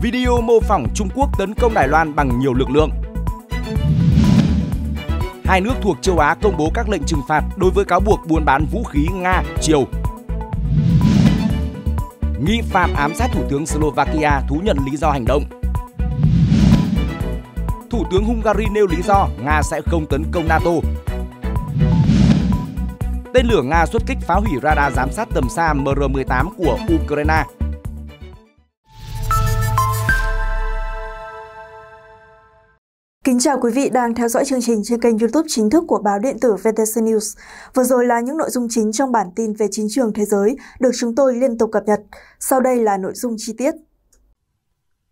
video mô phỏng Trung Quốc tấn công Đài Loan bằng nhiều lực lượng. Hai nước thuộc châu Á công bố các lệnh trừng phạt đối với cáo buộc buôn bán vũ khí Nga, Triều. Nghi phạm ám sát Thủ tướng Slovakia thú nhận lý do hành động. Thủ tướng Hungary nêu lý do Nga sẽ không tấn công NATO. Tên lửa Nga xuất kích phá hủy radar giám sát tầm xa MR-18 của Ukraine Kính chào quý vị đang theo dõi chương trình trên kênh youtube chính thức của báo điện tử VTC News. Vừa rồi là những nội dung chính trong bản tin về chính trường thế giới được chúng tôi liên tục cập nhật. Sau đây là nội dung chi tiết.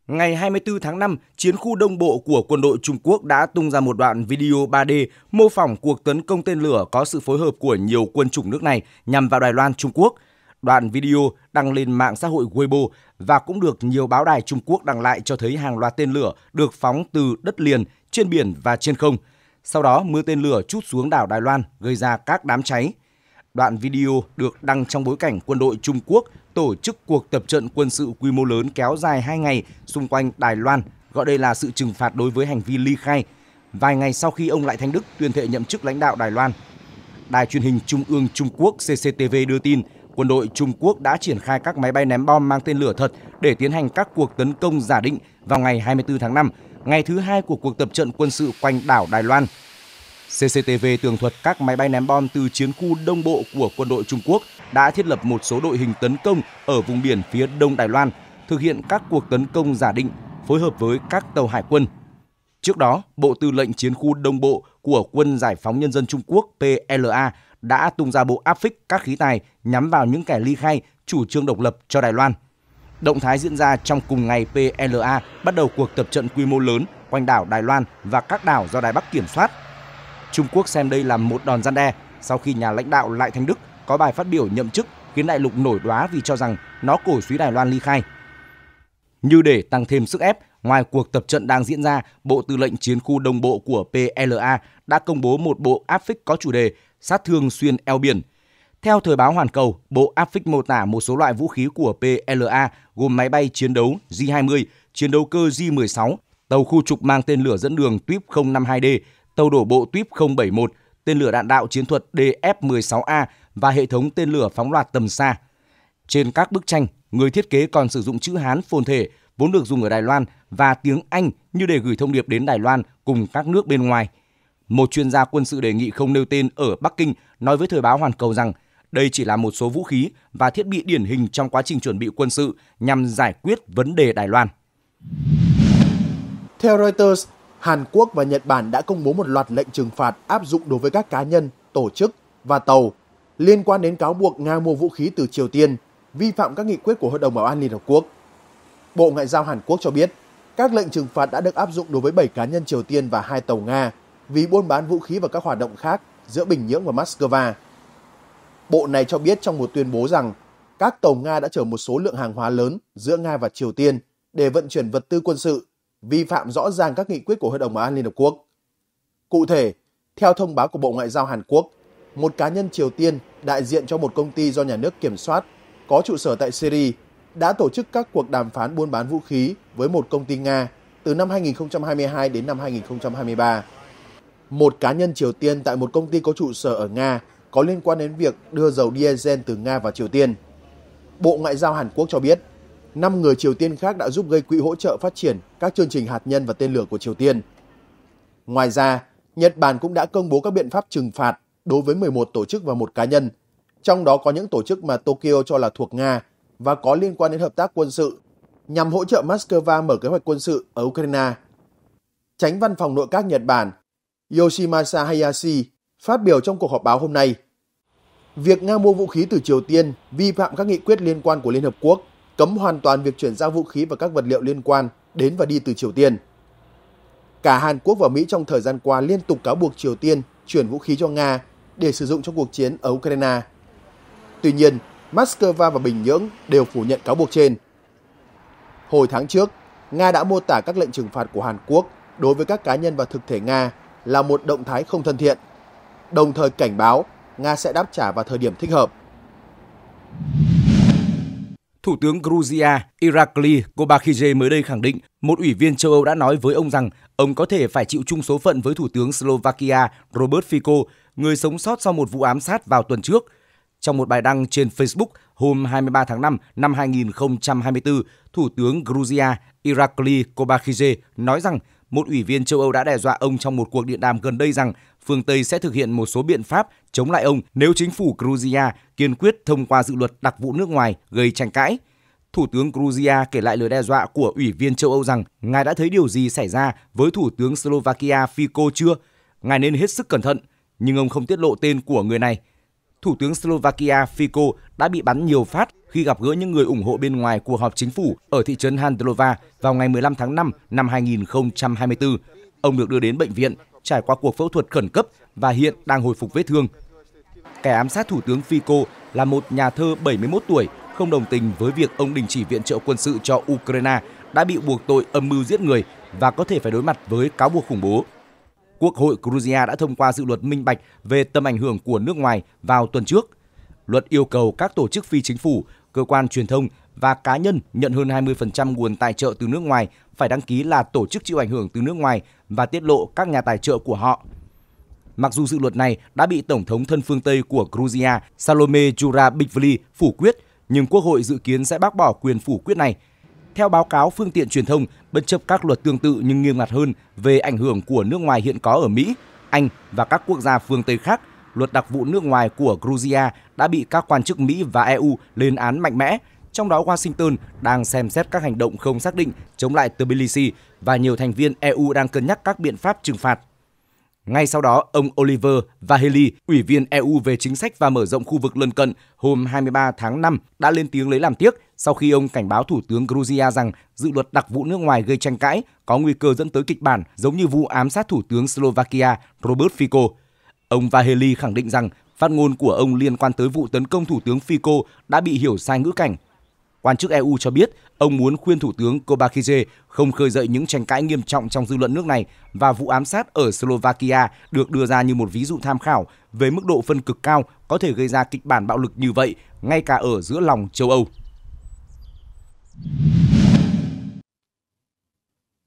Ngày 24 tháng 5, chiến khu đông bộ của quân đội Trung Quốc đã tung ra một đoạn video 3D mô phỏng cuộc tấn công tên lửa có sự phối hợp của nhiều quân chủng nước này nhằm vào Đài Loan, Trung Quốc – Đoạn video đăng lên mạng xã hội Weibo và cũng được nhiều báo đài Trung Quốc đăng lại cho thấy hàng loạt tên lửa được phóng từ đất liền, trên biển và trên không. Sau đó, mưa tên lửa chút xuống đảo Đài Loan gây ra các đám cháy. Đoạn video được đăng trong bối cảnh quân đội Trung Quốc tổ chức cuộc tập trận quân sự quy mô lớn kéo dài 2 ngày xung quanh Đài Loan, gọi đây là sự trừng phạt đối với hành vi ly khai. Vài ngày sau khi ông Lại Thanh Đức tuyên thệ nhậm chức lãnh đạo Đài Loan, Đài truyền hình Trung ương Trung Quốc CCTV đưa tin quân đội Trung Quốc đã triển khai các máy bay ném bom mang tên lửa thật để tiến hành các cuộc tấn công giả định vào ngày 24 tháng 5, ngày thứ hai của cuộc tập trận quân sự quanh đảo Đài Loan. CCTV tường thuật các máy bay ném bom từ chiến khu đông bộ của quân đội Trung Quốc đã thiết lập một số đội hình tấn công ở vùng biển phía đông Đài Loan, thực hiện các cuộc tấn công giả định phối hợp với các tàu hải quân. Trước đó, Bộ Tư lệnh Chiến khu Đông Bộ của Quân Giải phóng Nhân dân Trung Quốc PLA đã tung ra bộ áp phích các khí tài nhắm vào những kẻ ly khai chủ trương độc lập cho Đài Loan. Động thái diễn ra trong cùng ngày PLA bắt đầu cuộc tập trận quy mô lớn quanh đảo Đài Loan và các đảo do Đài Bắc kiểm soát. Trung Quốc xem đây là một đòn gian đe sau khi nhà lãnh đạo Lại Thanh Đức có bài phát biểu nhậm chức khiến đại lục nổi đoá vì cho rằng nó cổ suý Đài Loan ly khai. Như để tăng thêm sức ép, ngoài cuộc tập trận đang diễn ra, Bộ Tư lệnh Chiến khu Đồng bộ của PLA đã công bố một bộ áp phích có chủ đề sát thương xuyên eo biển. Theo thời báo Hoàn Cầu, Bộ áp mô tả một số loại vũ khí của PLA gồm máy bay chiến đấu J-20, chiến đấu cơ J-16, tàu khu trục mang tên lửa dẫn đường Tuyếp 052D, tàu đổ bộ Tuyếp 071, tên lửa đạn đạo chiến thuật DF-16A và hệ thống tên lửa phóng loạt tầm xa. Trên các bức tranh, người thiết kế còn sử dụng chữ Hán phồn thể vốn được dùng ở Đài Loan và tiếng Anh như để gửi thông điệp đến Đài Loan cùng các nước bên ngoài – một chuyên gia quân sự đề nghị không nêu tên ở Bắc Kinh nói với thời báo Hoàn Cầu rằng đây chỉ là một số vũ khí và thiết bị điển hình trong quá trình chuẩn bị quân sự nhằm giải quyết vấn đề Đài Loan. Theo Reuters, Hàn Quốc và Nhật Bản đã công bố một loạt lệnh trừng phạt áp dụng đối với các cá nhân, tổ chức và tàu liên quan đến cáo buộc Nga mua vũ khí từ Triều Tiên, vi phạm các nghị quyết của Hội đồng Bảo an Liên Hợp Quốc. Bộ Ngoại giao Hàn Quốc cho biết, các lệnh trừng phạt đã được áp dụng đối với 7 cá nhân Triều Tiên và hai tàu Nga vì buôn bán vũ khí và các hoạt động khác giữa Bình Nhưỡng và Moscow. Bộ này cho biết trong một tuyên bố rằng các tàu Nga đã chở một số lượng hàng hóa lớn giữa Nga và Triều Tiên để vận chuyển vật tư quân sự, vi phạm rõ ràng các nghị quyết của Hội đồng Bảo an Liên Hợp Quốc. Cụ thể, theo thông báo của Bộ Ngoại giao Hàn Quốc, một cá nhân Triều Tiên đại diện cho một công ty do nhà nước kiểm soát có trụ sở tại Syria đã tổ chức các cuộc đàm phán buôn bán vũ khí với một công ty Nga từ năm 2022 đến năm 2023 một cá nhân Triều Tiên tại một công ty có trụ sở ở Nga có liên quan đến việc đưa dầu diesel từ Nga vào Triều Tiên. Bộ Ngoại giao Hàn Quốc cho biết, 5 người Triều Tiên khác đã giúp gây quỹ hỗ trợ phát triển các chương trình hạt nhân và tên lửa của Triều Tiên. Ngoài ra, Nhật Bản cũng đã công bố các biện pháp trừng phạt đối với 11 tổ chức và một cá nhân, trong đó có những tổ chức mà Tokyo cho là thuộc Nga và có liên quan đến hợp tác quân sự nhằm hỗ trợ Moscow mở kế hoạch quân sự ở Ukraine. Tránh văn phòng nội các Nhật Bản Yoshimasa Hayashi phát biểu trong cuộc họp báo hôm nay. Việc Nga mua vũ khí từ Triều Tiên vi phạm các nghị quyết liên quan của Liên Hợp Quốc, cấm hoàn toàn việc chuyển giao vũ khí và các vật liệu liên quan đến và đi từ Triều Tiên. Cả Hàn Quốc và Mỹ trong thời gian qua liên tục cáo buộc Triều Tiên chuyển vũ khí cho Nga để sử dụng trong cuộc chiến ở Ukraine. Tuy nhiên, Moscow và Bình Nhưỡng đều phủ nhận cáo buộc trên. Hồi tháng trước, Nga đã mô tả các lệnh trừng phạt của Hàn Quốc đối với các cá nhân và thực thể Nga là một động thái không thân thiện, đồng thời cảnh báo Nga sẽ đáp trả vào thời điểm thích hợp. Thủ tướng Georgia Irakli Gobakidze mới đây khẳng định một ủy viên châu Âu đã nói với ông rằng ông có thể phải chịu chung số phận với Thủ tướng Slovakia Robert Fico, người sống sót sau một vụ ám sát vào tuần trước. Trong một bài đăng trên Facebook hôm 23 tháng 5 năm 2024, Thủ tướng Georgia Irakli Kobakidze nói rằng một ủy viên châu Âu đã đe dọa ông trong một cuộc điện đàm gần đây rằng phương Tây sẽ thực hiện một số biện pháp chống lại ông nếu chính phủ Georgia kiên quyết thông qua dự luật đặc vụ nước ngoài gây tranh cãi. Thủ tướng Georgia kể lại lời đe dọa của ủy viên châu Âu rằng ngài đã thấy điều gì xảy ra với Thủ tướng Slovakia Fico chưa? Ngài nên hết sức cẩn thận, nhưng ông không tiết lộ tên của người này. Thủ tướng Slovakia Fico đã bị bắn nhiều phát khi gặp gỡ những người ủng hộ bên ngoài cuộc họp chính phủ ở thị trấn Handlova vào ngày 15 tháng 5 năm 2024. Ông được đưa đến bệnh viện, trải qua cuộc phẫu thuật khẩn cấp và hiện đang hồi phục vết thương. Kẻ ám sát Thủ tướng Fico là một nhà thơ 71 tuổi không đồng tình với việc ông đình chỉ viện trợ quân sự cho Ukraine đã bị buộc tội âm mưu giết người và có thể phải đối mặt với cáo buộc khủng bố. Quốc hội Georgia đã thông qua dự luật minh bạch về tầm ảnh hưởng của nước ngoài vào tuần trước luật yêu cầu các tổ chức phi chính phủ, cơ quan truyền thông và cá nhân nhận hơn 20% nguồn tài trợ từ nước ngoài phải đăng ký là tổ chức chịu ảnh hưởng từ nước ngoài và tiết lộ các nhà tài trợ của họ. Mặc dù dự luật này đã bị Tổng thống thân phương Tây của Georgia Salome Zurabishvili phủ quyết, nhưng Quốc hội dự kiến sẽ bác bỏ quyền phủ quyết này. Theo báo cáo phương tiện truyền thông, bất chấp các luật tương tự nhưng nghiêm ngặt hơn về ảnh hưởng của nước ngoài hiện có ở Mỹ, Anh và các quốc gia phương Tây khác – luật đặc vụ nước ngoài của Georgia đã bị các quan chức Mỹ và EU lên án mạnh mẽ, trong đó Washington đang xem xét các hành động không xác định chống lại Tbilisi và nhiều thành viên EU đang cân nhắc các biện pháp trừng phạt. Ngay sau đó, ông Oliver Vahely, ủy viên EU về chính sách và mở rộng khu vực lân cận hôm 23 tháng 5 đã lên tiếng lấy làm tiếc sau khi ông cảnh báo Thủ tướng Georgia rằng dự luật đặc vụ nước ngoài gây tranh cãi có nguy cơ dẫn tới kịch bản giống như vụ ám sát Thủ tướng Slovakia Robert Fico. Ông Vaheli khẳng định rằng phát ngôn của ông liên quan tới vụ tấn công Thủ tướng Fico đã bị hiểu sai ngữ cảnh. Quan chức EU cho biết ông muốn khuyên Thủ tướng Kobakije không khơi dậy những tranh cãi nghiêm trọng trong dư luận nước này và vụ ám sát ở Slovakia được đưa ra như một ví dụ tham khảo về mức độ phân cực cao có thể gây ra kịch bản bạo lực như vậy ngay cả ở giữa lòng châu Âu.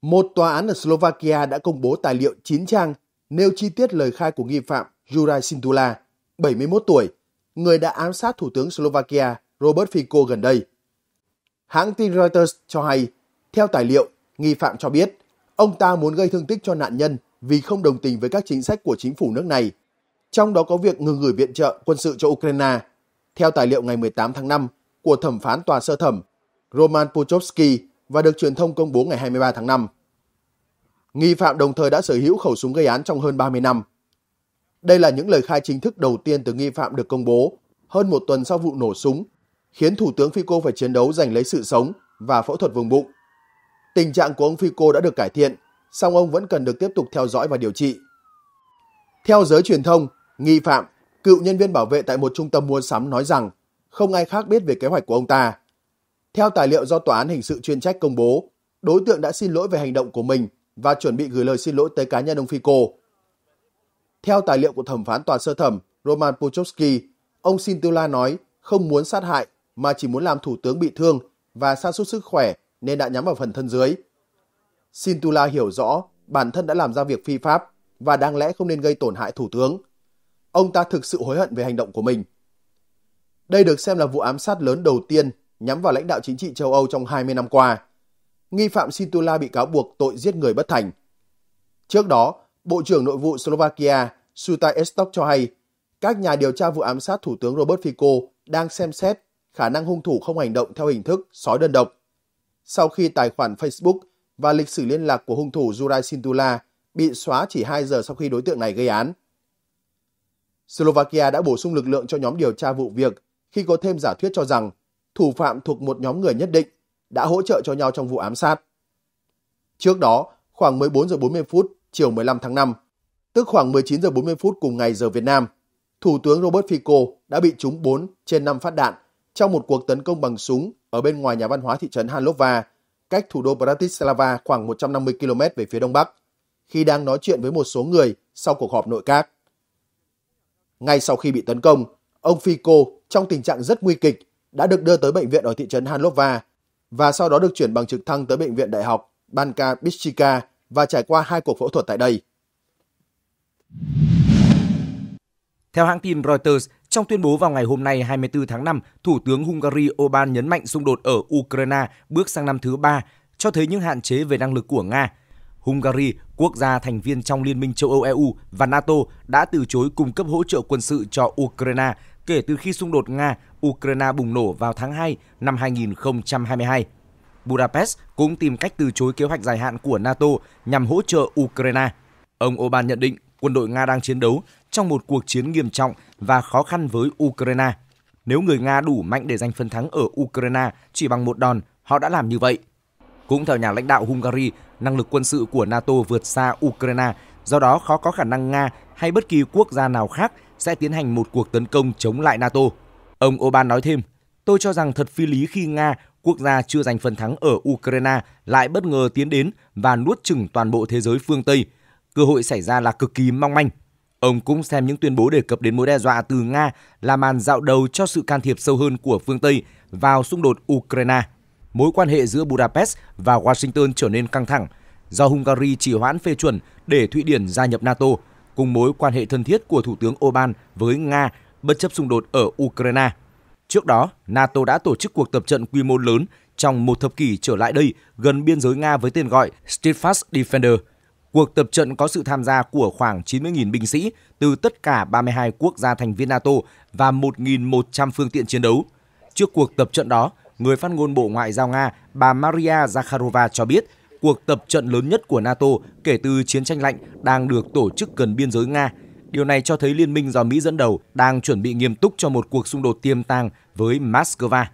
Một tòa án ở Slovakia đã công bố tài liệu 9 trang nêu chi tiết lời khai của nghi phạm Juraj Sintula, 71 tuổi, người đã ám sát Thủ tướng Slovakia Robert Fico gần đây. Hãng tin Reuters cho hay, theo tài liệu, nghi phạm cho biết ông ta muốn gây thương tích cho nạn nhân vì không đồng tình với các chính sách của chính phủ nước này, trong đó có việc ngừng gửi viện trợ quân sự cho Ukraine. Theo tài liệu ngày 18 tháng 5 của thẩm phán tòa sơ thẩm Roman Puchovsky và được truyền thông công bố ngày 23 tháng 5. Nghi phạm đồng thời đã sở hữu khẩu súng gây án trong hơn 30 năm. Đây là những lời khai chính thức đầu tiên từ nghi phạm được công bố hơn một tuần sau vụ nổ súng, khiến Thủ tướng Fico phải chiến đấu giành lấy sự sống và phẫu thuật vùng bụng. Tình trạng của ông Fico đã được cải thiện, song ông vẫn cần được tiếp tục theo dõi và điều trị. Theo giới truyền thông, nghi phạm, cựu nhân viên bảo vệ tại một trung tâm mua sắm nói rằng không ai khác biết về kế hoạch của ông ta. Theo tài liệu do Tòa án Hình sự chuyên trách công bố, đối tượng đã xin lỗi về hành động của mình và chuẩn bị gửi lời xin lỗi tới cá nhân ông Fico. Theo tài liệu của thẩm phán tòa sơ thẩm Roman Puchovsky, ông Sintula nói không muốn sát hại mà chỉ muốn làm thủ tướng bị thương và sa sút sức khỏe nên đã nhắm vào phần thân dưới. Sintula hiểu rõ bản thân đã làm ra việc phi pháp và đáng lẽ không nên gây tổn hại thủ tướng. Ông ta thực sự hối hận về hành động của mình. Đây được xem là vụ ám sát lớn đầu tiên nhắm vào lãnh đạo chính trị châu Âu trong 20 năm qua nghi phạm Sintula bị cáo buộc tội giết người bất thành. Trước đó, Bộ trưởng Nội vụ Slovakia Suta Estok cho hay các nhà điều tra vụ ám sát Thủ tướng Robert Fico đang xem xét khả năng hung thủ không hành động theo hình thức sói đơn độc. Sau khi tài khoản Facebook và lịch sử liên lạc của hung thủ Juraj Sintula bị xóa chỉ 2 giờ sau khi đối tượng này gây án. Slovakia đã bổ sung lực lượng cho nhóm điều tra vụ việc khi có thêm giả thuyết cho rằng thủ phạm thuộc một nhóm người nhất định đã hỗ trợ cho nhau trong vụ ám sát. Trước đó, khoảng 14 giờ 40 phút chiều 15 tháng 5, tức khoảng 19 giờ 40 phút cùng ngày giờ Việt Nam, Thủ tướng Robert Fico đã bị trúng 4 trên 5 phát đạn trong một cuộc tấn công bằng súng ở bên ngoài nhà văn hóa thị trấn Hanlova, cách thủ đô Bratislava khoảng 150 km về phía đông bắc, khi đang nói chuyện với một số người sau cuộc họp nội các. Ngay sau khi bị tấn công, ông Fico trong tình trạng rất nguy kịch đã được đưa tới bệnh viện ở thị trấn Hanlova và sau đó được chuyển bằng trực thăng tới bệnh viện đại học Banka Bichika và trải qua hai cuộc phẫu thuật tại đây. Theo hãng tin Reuters, trong tuyên bố vào ngày hôm nay 24 tháng 5, Thủ tướng Hungary Orbán nhấn mạnh xung đột ở Ukraine bước sang năm thứ ba, cho thấy những hạn chế về năng lực của Nga. Hungary, quốc gia thành viên trong Liên minh châu Âu EU và NATO đã từ chối cung cấp hỗ trợ quân sự cho Ukraine kể từ khi xung đột Nga Ukraine bùng nổ vào tháng 2 năm 2022. Budapest cũng tìm cách từ chối kế hoạch dài hạn của NATO nhằm hỗ trợ Ukraine. Ông Orbán nhận định quân đội Nga đang chiến đấu trong một cuộc chiến nghiêm trọng và khó khăn với Ukraine. Nếu người Nga đủ mạnh để giành phần thắng ở Ukraine chỉ bằng một đòn, họ đã làm như vậy. Cũng theo nhà lãnh đạo Hungary, năng lực quân sự của NATO vượt xa Ukraine, do đó khó có khả năng Nga hay bất kỳ quốc gia nào khác sẽ tiến hành một cuộc tấn công chống lại NATO. Ông Oban nói thêm, tôi cho rằng thật phi lý khi Nga, quốc gia chưa giành phần thắng ở Ukraine, lại bất ngờ tiến đến và nuốt chửng toàn bộ thế giới phương Tây. Cơ hội xảy ra là cực kỳ mong manh. Ông cũng xem những tuyên bố đề cập đến mối đe dọa từ Nga là màn dạo đầu cho sự can thiệp sâu hơn của phương Tây vào xung đột Ukraine. Mối quan hệ giữa Budapest và Washington trở nên căng thẳng do Hungary trì hoãn phê chuẩn để Thụy Điển gia nhập NATO, cùng mối quan hệ thân thiết của Thủ tướng Orbán với Nga bất chấp xung đột ở Ukraine. Trước đó, NATO đã tổ chức cuộc tập trận quy mô lớn trong một thập kỷ trở lại đây gần biên giới Nga với tên gọi Steadfast Defender. Cuộc tập trận có sự tham gia của khoảng 90.000 binh sĩ từ tất cả 32 quốc gia thành viên NATO và 1.100 phương tiện chiến đấu. Trước cuộc tập trận đó, người phát ngôn Bộ Ngoại giao Nga bà Maria Zakharova cho biết cuộc tập trận lớn nhất của NATO kể từ chiến tranh lạnh đang được tổ chức gần biên giới Nga Điều này cho thấy liên minh do Mỹ dẫn đầu đang chuẩn bị nghiêm túc cho một cuộc xung đột tiềm tàng với Moscow.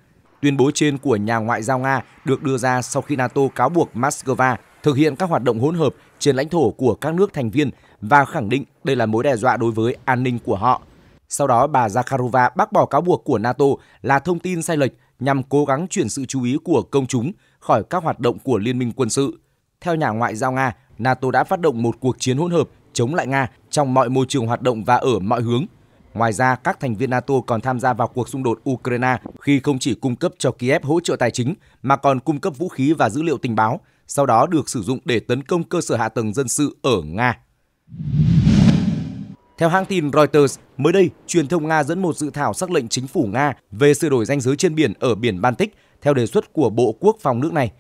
Tuyên bố trên của nhà ngoại giao Nga được đưa ra sau khi NATO cáo buộc Moscow thực hiện các hoạt động hỗn hợp trên lãnh thổ của các nước thành viên và khẳng định đây là mối đe dọa đối với an ninh của họ. Sau đó, bà Zakharova bác bỏ cáo buộc của NATO là thông tin sai lệch nhằm cố gắng chuyển sự chú ý của công chúng khỏi các hoạt động của liên minh quân sự. Theo nhà ngoại giao Nga, NATO đã phát động một cuộc chiến hỗn hợp chống lại Nga trong mọi môi trường hoạt động và ở mọi hướng. Ngoài ra, các thành viên NATO còn tham gia vào cuộc xung đột Ukraine khi không chỉ cung cấp cho Kiev hỗ trợ tài chính mà còn cung cấp vũ khí và dữ liệu tình báo, sau đó được sử dụng để tấn công cơ sở hạ tầng dân sự ở Nga. Theo hãng tin Reuters, mới đây, truyền thông Nga dẫn một dự thảo sắc lệnh chính phủ Nga về sửa đổi danh giới trên biển ở biển Baltic theo đề xuất của Bộ Quốc phòng nước này.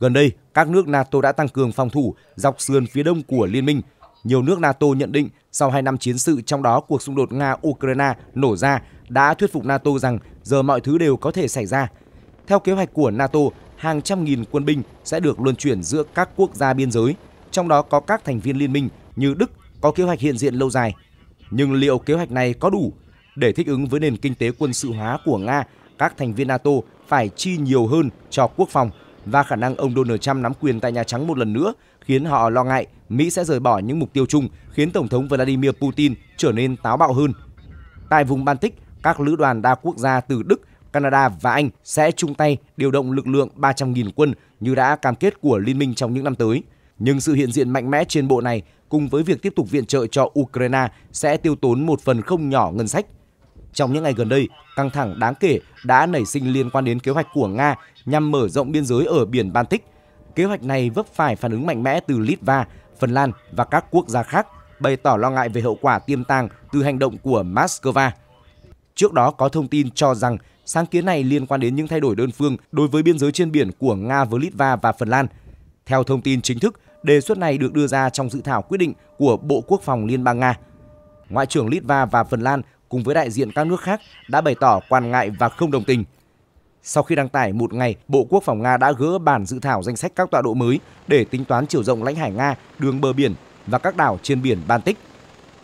Gần đây, các nước NATO đã tăng cường phòng thủ dọc sườn phía đông của liên minh nhiều nước NATO nhận định sau 2 năm chiến sự trong đó cuộc xung đột Nga-Ukraine nổ ra đã thuyết phục NATO rằng giờ mọi thứ đều có thể xảy ra. Theo kế hoạch của NATO, hàng trăm nghìn quân binh sẽ được luân chuyển giữa các quốc gia biên giới, trong đó có các thành viên liên minh như Đức có kế hoạch hiện diện lâu dài. Nhưng liệu kế hoạch này có đủ để thích ứng với nền kinh tế quân sự hóa của Nga, các thành viên NATO phải chi nhiều hơn cho quốc phòng và khả năng ông Donald Trump nắm quyền tại Nhà Trắng một lần nữa khiến họ lo ngại Mỹ sẽ rời bỏ những mục tiêu chung, khiến Tổng thống Vladimir Putin trở nên táo bạo hơn. Tại vùng Baltic, các lữ đoàn đa quốc gia từ Đức, Canada và Anh sẽ chung tay điều động lực lượng 300.000 quân như đã cam kết của Liên minh trong những năm tới. Nhưng sự hiện diện mạnh mẽ trên bộ này cùng với việc tiếp tục viện trợ cho Ukraine sẽ tiêu tốn một phần không nhỏ ngân sách. Trong những ngày gần đây, căng thẳng đáng kể đã nảy sinh liên quan đến kế hoạch của Nga nhằm mở rộng biên giới ở biển Baltic Kế hoạch này vấp phải phản ứng mạnh mẽ từ Litva, Phần Lan và các quốc gia khác, bày tỏ lo ngại về hậu quả tiêm tàng từ hành động của Moscow. Trước đó có thông tin cho rằng sáng kiến này liên quan đến những thay đổi đơn phương đối với biên giới trên biển của Nga với Litva và Phần Lan. Theo thông tin chính thức, đề xuất này được đưa ra trong dự thảo quyết định của Bộ Quốc phòng Liên bang Nga. Ngoại trưởng Litva và Phần Lan cùng với đại diện các nước khác đã bày tỏ quan ngại và không đồng tình. Sau khi đăng tải một ngày, Bộ Quốc phòng Nga đã gỡ bản dự thảo danh sách các tọa độ mới để tính toán chiều rộng lãnh hải Nga, đường bờ biển và các đảo trên biển Baltic.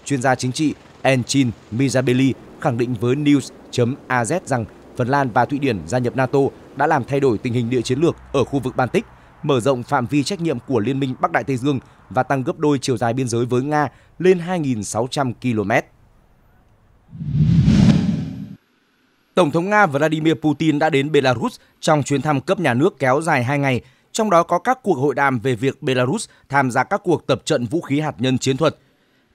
Chuyên gia chính trị Enchin Mizabeli khẳng định với News.az rằng Phần Lan và Thụy Điển gia nhập NATO đã làm thay đổi tình hình địa chiến lược ở khu vực Baltic, mở rộng phạm vi trách nhiệm của Liên minh Bắc Đại Tây Dương và tăng gấp đôi chiều dài biên giới với Nga lên 2.600 km. Tổng thống Nga Vladimir Putin đã đến Belarus trong chuyến thăm cấp nhà nước kéo dài 2 ngày, trong đó có các cuộc hội đàm về việc Belarus tham gia các cuộc tập trận vũ khí hạt nhân chiến thuật.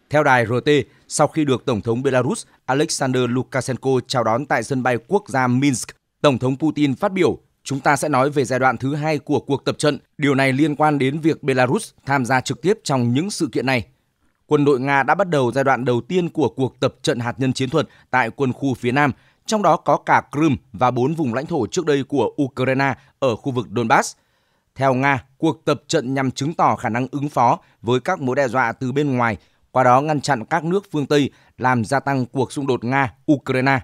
Theo đài RT, sau khi được Tổng thống Belarus Alexander Lukashenko chào đón tại sân bay quốc gia Minsk, Tổng thống Putin phát biểu Chúng ta sẽ nói về giai đoạn thứ hai của cuộc tập trận. Điều này liên quan đến việc Belarus tham gia trực tiếp trong những sự kiện này. Quân đội Nga đã bắt đầu giai đoạn đầu tiên của cuộc tập trận hạt nhân chiến thuật tại quân khu phía Nam trong đó có cả Crimea và bốn vùng lãnh thổ trước đây của Ukraine ở khu vực Donbass. Theo Nga, cuộc tập trận nhằm chứng tỏ khả năng ứng phó với các mối đe dọa từ bên ngoài, qua đó ngăn chặn các nước phương Tây làm gia tăng cuộc xung đột Nga-Ukraine.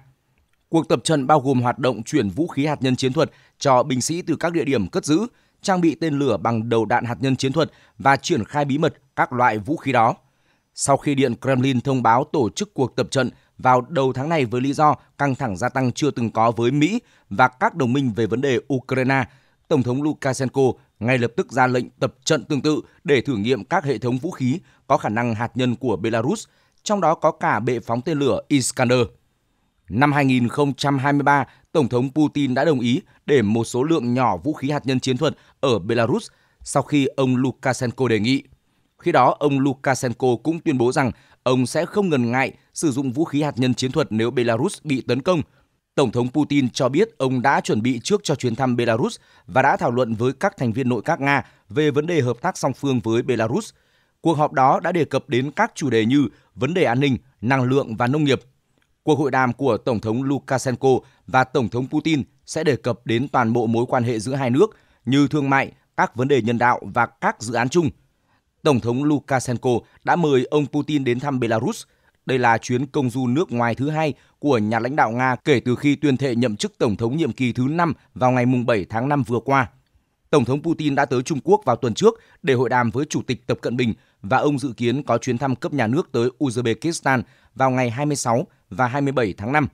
Cuộc tập trận bao gồm hoạt động chuyển vũ khí hạt nhân chiến thuật cho binh sĩ từ các địa điểm cất giữ, trang bị tên lửa bằng đầu đạn hạt nhân chiến thuật và triển khai bí mật các loại vũ khí đó. Sau khi Điện Kremlin thông báo tổ chức cuộc tập trận vào đầu tháng này với lý do căng thẳng gia tăng chưa từng có với Mỹ và các đồng minh về vấn đề Ukraine. Tổng thống Lukashenko ngay lập tức ra lệnh tập trận tương tự để thử nghiệm các hệ thống vũ khí có khả năng hạt nhân của Belarus, trong đó có cả bệ phóng tên lửa Iskander. Năm 2023, Tổng thống Putin đã đồng ý để một số lượng nhỏ vũ khí hạt nhân chiến thuật ở Belarus sau khi ông Lukashenko đề nghị. Khi đó, ông Lukashenko cũng tuyên bố rằng ông sẽ không ngần ngại sử dụng vũ khí hạt nhân chiến thuật nếu Belarus bị tấn công. Tổng thống Putin cho biết ông đã chuẩn bị trước cho chuyến thăm Belarus và đã thảo luận với các thành viên nội các Nga về vấn đề hợp tác song phương với Belarus. Cuộc họp đó đã đề cập đến các chủ đề như vấn đề an ninh, năng lượng và nông nghiệp. Cuộc hội đàm của Tổng thống Lukashenko và Tổng thống Putin sẽ đề cập đến toàn bộ mối quan hệ giữa hai nước như thương mại, các vấn đề nhân đạo và các dự án chung – Tổng thống Lukashenko đã mời ông Putin đến thăm Belarus. Đây là chuyến công du nước ngoài thứ hai của nhà lãnh đạo Nga kể từ khi tuyên thệ nhậm chức Tổng thống nhiệm kỳ thứ 5 vào ngày 7 tháng 5 vừa qua. Tổng thống Putin đã tới Trung Quốc vào tuần trước để hội đàm với Chủ tịch Tập Cận Bình và ông dự kiến có chuyến thăm cấp nhà nước tới Uzbekistan vào ngày 26 và 27 tháng 5.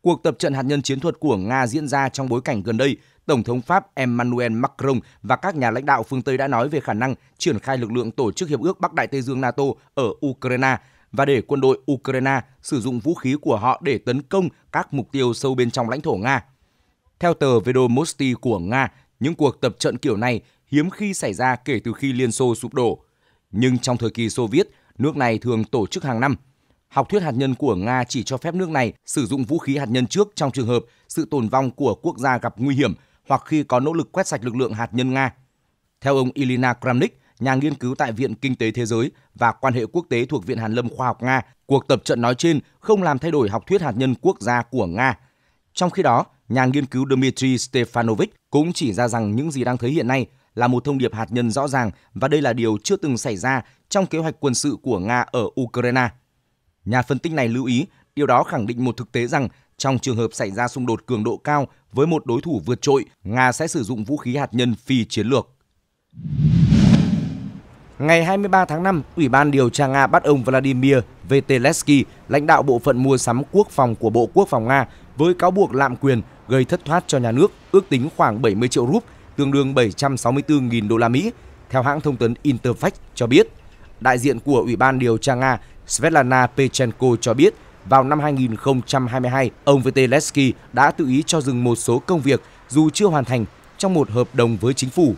Cuộc tập trận hạt nhân chiến thuật của Nga diễn ra trong bối cảnh gần đây – Tổng thống Pháp Emmanuel Macron và các nhà lãnh đạo phương Tây đã nói về khả năng triển khai lực lượng tổ chức Hiệp ước Bắc Đại Tây Dương NATO ở Ukraine và để quân đội Ukraine sử dụng vũ khí của họ để tấn công các mục tiêu sâu bên trong lãnh thổ Nga. Theo tờ Vedomosti của Nga, những cuộc tập trận kiểu này hiếm khi xảy ra kể từ khi Liên Xô sụp đổ. Nhưng trong thời kỳ Xô Viết, nước này thường tổ chức hàng năm. Học thuyết hạt nhân của Nga chỉ cho phép nước này sử dụng vũ khí hạt nhân trước trong trường hợp sự tồn vong của quốc gia gặp nguy hiểm – hoặc khi có nỗ lực quét sạch lực lượng hạt nhân Nga. Theo ông Ilina Kramnik, nhà nghiên cứu tại Viện Kinh tế Thế giới và Quan hệ Quốc tế thuộc Viện Hàn lâm Khoa học Nga, cuộc tập trận nói trên không làm thay đổi học thuyết hạt nhân quốc gia của Nga. Trong khi đó, nhà nghiên cứu Dmitry Stefanovich cũng chỉ ra rằng những gì đang thấy hiện nay là một thông điệp hạt nhân rõ ràng và đây là điều chưa từng xảy ra trong kế hoạch quân sự của Nga ở Ukraine. Nhà phân tích này lưu ý, điều đó khẳng định một thực tế rằng trong trường hợp xảy ra xung đột cường độ cao với một đối thủ vượt trội, Nga sẽ sử dụng vũ khí hạt nhân phi chiến lược. Ngày 23 tháng 5, Ủy ban điều tra Nga bắt ông Vladimir Vetelensky, lãnh đạo bộ phận mua sắm quốc phòng của Bộ Quốc phòng Nga, với cáo buộc lạm quyền gây thất thoát cho nhà nước ước tính khoảng 70 triệu rúp, tương đương 764.000 đô la Mỹ, theo hãng thông tấn Interfax cho biết. Đại diện của Ủy ban điều tra Nga Svetlana Pechenko cho biết vào năm 2022, ông Vetelsky đã tự ý cho dừng một số công việc dù chưa hoàn thành trong một hợp đồng với chính phủ.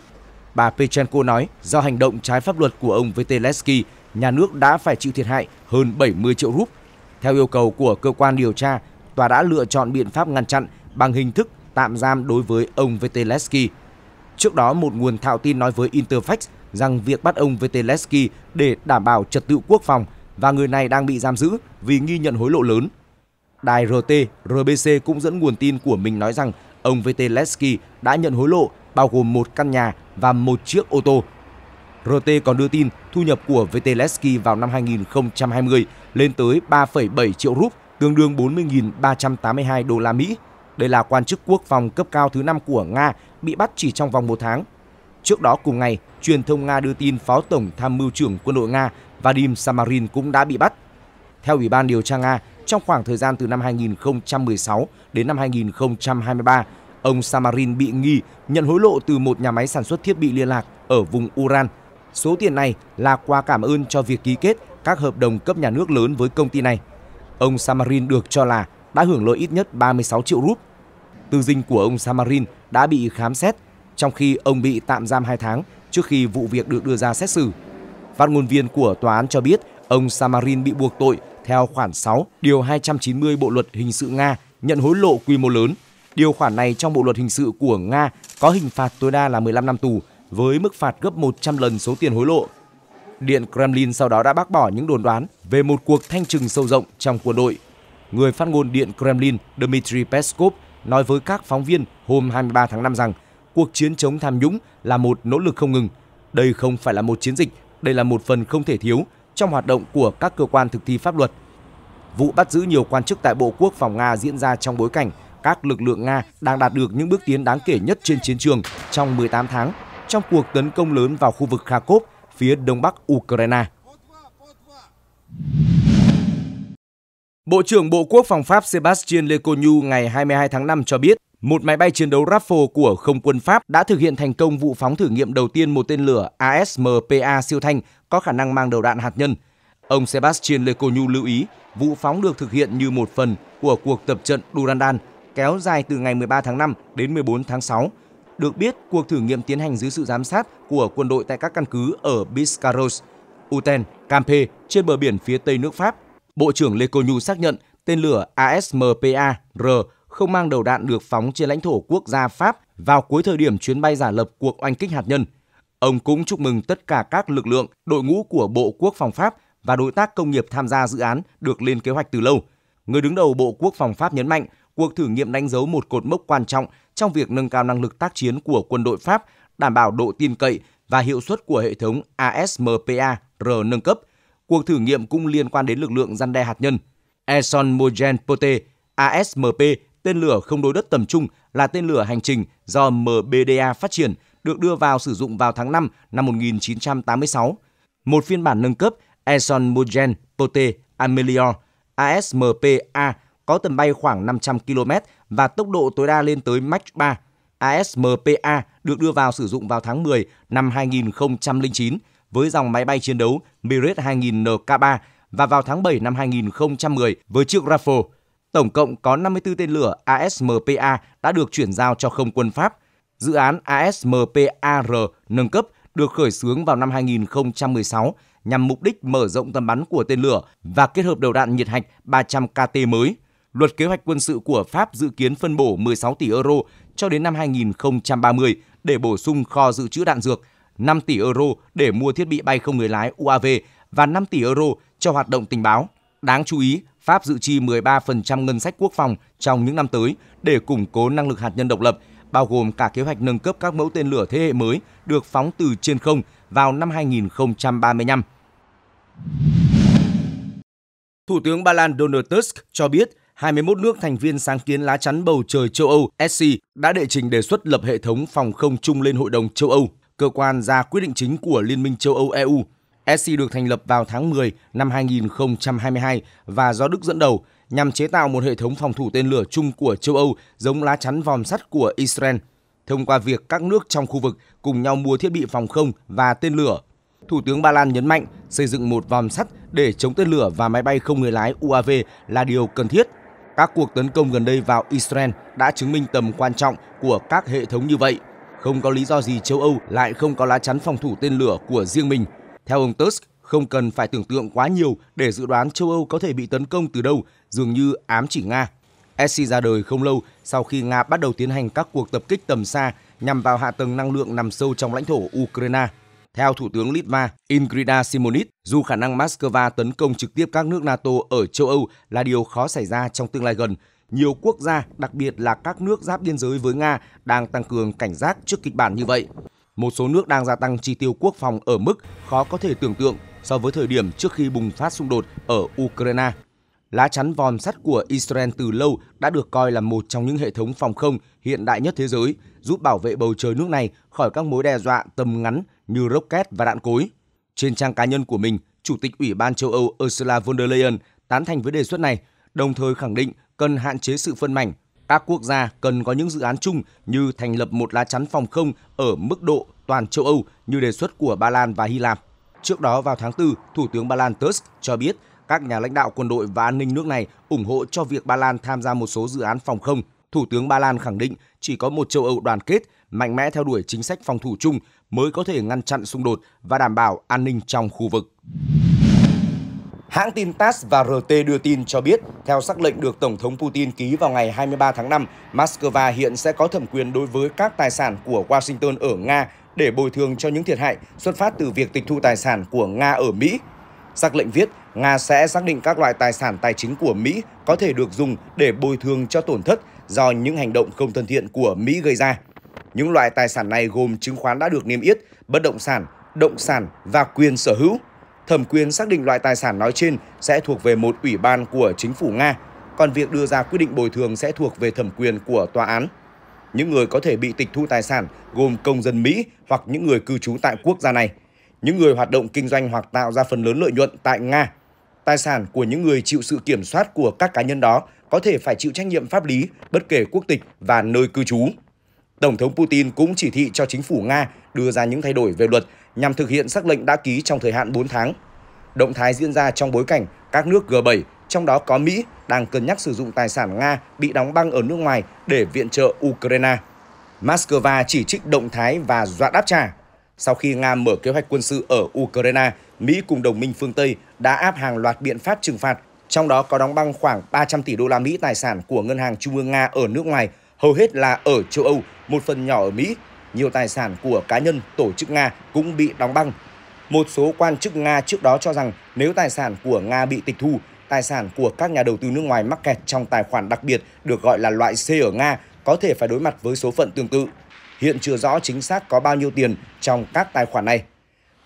Bà Pechenko nói do hành động trái pháp luật của ông Vetelsky, nhà nước đã phải chịu thiệt hại hơn 70 triệu rúp. Theo yêu cầu của cơ quan điều tra, tòa đã lựa chọn biện pháp ngăn chặn bằng hình thức tạm giam đối với ông Vetelsky. Trước đó, một nguồn thạo tin nói với Interfax rằng việc bắt ông Vetelsky để đảm bảo trật tự quốc phòng và người này đang bị giam giữ vì nghi nhận hối lộ lớn. Đài RT, RBC cũng dẫn nguồn tin của mình nói rằng ông VT Lesky đã nhận hối lộ bao gồm một căn nhà và một chiếc ô tô. RT còn đưa tin thu nhập của VT Lesky vào năm 2020 lên tới 3,7 triệu rúp, tương đương 40.382 đô la Mỹ. Đây là quan chức quốc phòng cấp cao thứ năm của Nga bị bắt chỉ trong vòng một tháng. Trước đó cùng ngày, truyền thông Nga đưa tin Phó Tổng Tham mưu trưởng quân đội Nga Vadim Samarin cũng đã bị bắt. Theo Ủy ban điều tra Nga, trong khoảng thời gian từ năm 2016 đến năm 2023, ông Samarin bị nghi nhận hối lộ từ một nhà máy sản xuất thiết bị liên lạc ở vùng Uran. Số tiền này là quà cảm ơn cho việc ký kết các hợp đồng cấp nhà nước lớn với công ty này. Ông Samarin được cho là đã hưởng lợi ít nhất 36 triệu rúp. Tư dinh của ông Samarin đã bị khám xét, trong khi ông bị tạm giam 2 tháng trước khi vụ việc được đưa ra xét xử. Phát ngôn viên của tòa án cho biết ông Samarin bị buộc tội theo khoản 6 điều 290 Bộ luật hình sự Nga nhận hối lộ quy mô lớn. Điều khoản này trong Bộ luật hình sự của Nga có hình phạt tối đa là 15 năm tù với mức phạt gấp 100 lần số tiền hối lộ. Điện Kremlin sau đó đã bác bỏ những đồn đoán về một cuộc thanh trừng sâu rộng trong quân đội. Người phát ngôn Điện Kremlin Dmitry Peskov nói với các phóng viên hôm 23 tháng 5 rằng cuộc chiến chống tham nhũng là một nỗ lực không ngừng. Đây không phải là một chiến dịch đây là một phần không thể thiếu trong hoạt động của các cơ quan thực thi pháp luật. Vụ bắt giữ nhiều quan chức tại Bộ Quốc phòng Nga diễn ra trong bối cảnh các lực lượng Nga đang đạt được những bước tiến đáng kể nhất trên chiến trường trong 18 tháng trong cuộc tấn công lớn vào khu vực Kharkov phía đông bắc Ukraine. Bộ trưởng Bộ Quốc phòng Pháp Sébastien Lecornu ngày 22 tháng 5 cho biết một máy bay chiến đấu Rafale của không quân Pháp đã thực hiện thành công vụ phóng thử nghiệm đầu tiên một tên lửa ASMPA siêu thanh có khả năng mang đầu đạn hạt nhân. Ông Sebastien Lecornu lưu ý, vụ phóng được thực hiện như một phần của cuộc tập trận Durandan kéo dài từ ngày 13 tháng 5 đến 14 tháng 6. Được biết, cuộc thử nghiệm tiến hành dưới sự giám sát của quân đội tại các căn cứ ở Biscarros, Uten, Campe trên bờ biển phía tây nước Pháp. Bộ trưởng Lecornu xác nhận tên lửa ASMPA-R không mang đầu đạn được phóng trên lãnh thổ quốc gia Pháp vào cuối thời điểm chuyến bay giả lập cuộc oanh kích hạt nhân. Ông cũng chúc mừng tất cả các lực lượng, đội ngũ của Bộ Quốc phòng Pháp và đối tác công nghiệp tham gia dự án được lên kế hoạch từ lâu. Người đứng đầu Bộ Quốc phòng Pháp nhấn mạnh, cuộc thử nghiệm đánh dấu một cột mốc quan trọng trong việc nâng cao năng lực tác chiến của quân đội Pháp, đảm bảo độ tin cậy và hiệu suất của hệ thống ASMPA-R nâng cấp. Cuộc thử nghiệm cũng liên quan đến lực lượng răn đe hạt nhân. Eson Mogen Pote, ASMP tên lửa không đối đất tầm trung là tên lửa hành trình do MBDA phát triển, được đưa vào sử dụng vào tháng 5 năm 1986. Một phiên bản nâng cấp Exxon Mogen Pote Amelior ASMPA có tầm bay khoảng 500 km và tốc độ tối đa lên tới Mach 3. ASMPA được đưa vào sử dụng vào tháng 10 năm 2009 với dòng máy bay chiến đấu Mirage 2000 NK3 và vào tháng 7 năm 2010 với chiếc Rafale. Tổng cộng có 54 tên lửa ASMPA đã được chuyển giao cho không quân Pháp. Dự án ASMPAR nâng cấp được khởi xướng vào năm 2016 nhằm mục đích mở rộng tầm bắn của tên lửa và kết hợp đầu đạn nhiệt hạch 300 KT mới. Luật kế hoạch quân sự của Pháp dự kiến phân bổ 16 tỷ euro cho đến năm 2030 để bổ sung kho dự trữ đạn dược, 5 tỷ euro để mua thiết bị bay không người lái UAV và 5 tỷ euro cho hoạt động tình báo. Đáng chú ý, Pháp dự chi 13% ngân sách quốc phòng trong những năm tới để củng cố năng lực hạt nhân độc lập, bao gồm cả kế hoạch nâng cấp các mẫu tên lửa thế hệ mới được phóng từ trên không vào năm 2035. Thủ tướng Ba Lan Donald Tusk cho biết 21 nước thành viên sáng kiến lá chắn bầu trời châu Âu SC đã đệ trình đề xuất lập hệ thống phòng không chung lên Hội đồng châu Âu, cơ quan ra quyết định chính của Liên minh châu Âu EU ESI được thành lập vào tháng 10 năm 2022 và do Đức dẫn đầu nhằm chế tạo một hệ thống phòng thủ tên lửa chung của châu Âu giống lá chắn vòm sắt của Israel thông qua việc các nước trong khu vực cùng nhau mua thiết bị phòng không và tên lửa. Thủ tướng Ba Lan nhấn mạnh xây dựng một vòm sắt để chống tên lửa và máy bay không người lái UAV là điều cần thiết. Các cuộc tấn công gần đây vào Israel đã chứng minh tầm quan trọng của các hệ thống như vậy. Không có lý do gì châu Âu lại không có lá chắn phòng thủ tên lửa của riêng mình theo ông Tusk, không cần phải tưởng tượng quá nhiều để dự đoán châu Âu có thể bị tấn công từ đâu, dường như ám chỉ Nga. SC ra đời không lâu sau khi Nga bắt đầu tiến hành các cuộc tập kích tầm xa nhằm vào hạ tầng năng lượng nằm sâu trong lãnh thổ Ukraine. Theo Thủ tướng Litva Ingrida Simonit, dù khả năng Moscow tấn công trực tiếp các nước NATO ở châu Âu là điều khó xảy ra trong tương lai gần, nhiều quốc gia, đặc biệt là các nước giáp biên giới với Nga, đang tăng cường cảnh giác trước kịch bản như vậy một số nước đang gia tăng chi tiêu quốc phòng ở mức khó có thể tưởng tượng so với thời điểm trước khi bùng phát xung đột ở Ukraine. Lá chắn vòm sắt của Israel từ lâu đã được coi là một trong những hệ thống phòng không hiện đại nhất thế giới, giúp bảo vệ bầu trời nước này khỏi các mối đe dọa tầm ngắn như rocket và đạn cối. Trên trang cá nhân của mình, Chủ tịch Ủy ban châu Âu Ursula von der Leyen tán thành với đề xuất này, đồng thời khẳng định cần hạn chế sự phân mảnh các quốc gia cần có những dự án chung như thành lập một lá chắn phòng không ở mức độ toàn châu Âu như đề xuất của Ba Lan và Hy Lạp. Trước đó vào tháng 4, Thủ tướng Ba Lan Tusk cho biết các nhà lãnh đạo quân đội và an ninh nước này ủng hộ cho việc Ba Lan tham gia một số dự án phòng không. Thủ tướng Ba Lan khẳng định chỉ có một châu Âu đoàn kết, mạnh mẽ theo đuổi chính sách phòng thủ chung mới có thể ngăn chặn xung đột và đảm bảo an ninh trong khu vực. Hãng tin TASS và RT đưa tin cho biết, theo sắc lệnh được Tổng thống Putin ký vào ngày 23 tháng 5, Moscow hiện sẽ có thẩm quyền đối với các tài sản của Washington ở Nga để bồi thường cho những thiệt hại xuất phát từ việc tịch thu tài sản của Nga ở Mỹ. Sắc lệnh viết, Nga sẽ xác định các loại tài sản tài chính của Mỹ có thể được dùng để bồi thường cho tổn thất do những hành động không thân thiện của Mỹ gây ra. Những loại tài sản này gồm chứng khoán đã được niêm yết, bất động sản, động sản và quyền sở hữu thẩm quyền xác định loại tài sản nói trên sẽ thuộc về một ủy ban của chính phủ Nga, còn việc đưa ra quyết định bồi thường sẽ thuộc về thẩm quyền của tòa án. Những người có thể bị tịch thu tài sản gồm công dân Mỹ hoặc những người cư trú tại quốc gia này, những người hoạt động kinh doanh hoặc tạo ra phần lớn lợi nhuận tại Nga. Tài sản của những người chịu sự kiểm soát của các cá nhân đó có thể phải chịu trách nhiệm pháp lý bất kể quốc tịch và nơi cư trú. Tổng thống Putin cũng chỉ thị cho chính phủ Nga đưa ra những thay đổi về luật nhằm thực hiện sắc lệnh đã ký trong thời hạn 4 tháng. Động thái diễn ra trong bối cảnh các nước G7, trong đó có Mỹ, đang cân nhắc sử dụng tài sản Nga bị đóng băng ở nước ngoài để viện trợ Ukraine. Moscow chỉ trích động thái và dọa đáp trả. Sau khi Nga mở kế hoạch quân sự ở Ukraine, Mỹ cùng đồng minh phương Tây đã áp hàng loạt biện pháp trừng phạt, trong đó có đóng băng khoảng 300 tỷ đô la Mỹ tài sản của ngân hàng trung ương Nga ở nước ngoài, hầu hết là ở châu Âu, một phần nhỏ ở Mỹ nhiều tài sản của cá nhân, tổ chức Nga cũng bị đóng băng. Một số quan chức Nga trước đó cho rằng nếu tài sản của Nga bị tịch thu, tài sản của các nhà đầu tư nước ngoài mắc kẹt trong tài khoản đặc biệt được gọi là loại C ở Nga có thể phải đối mặt với số phận tương tự. Hiện chưa rõ chính xác có bao nhiêu tiền trong các tài khoản này.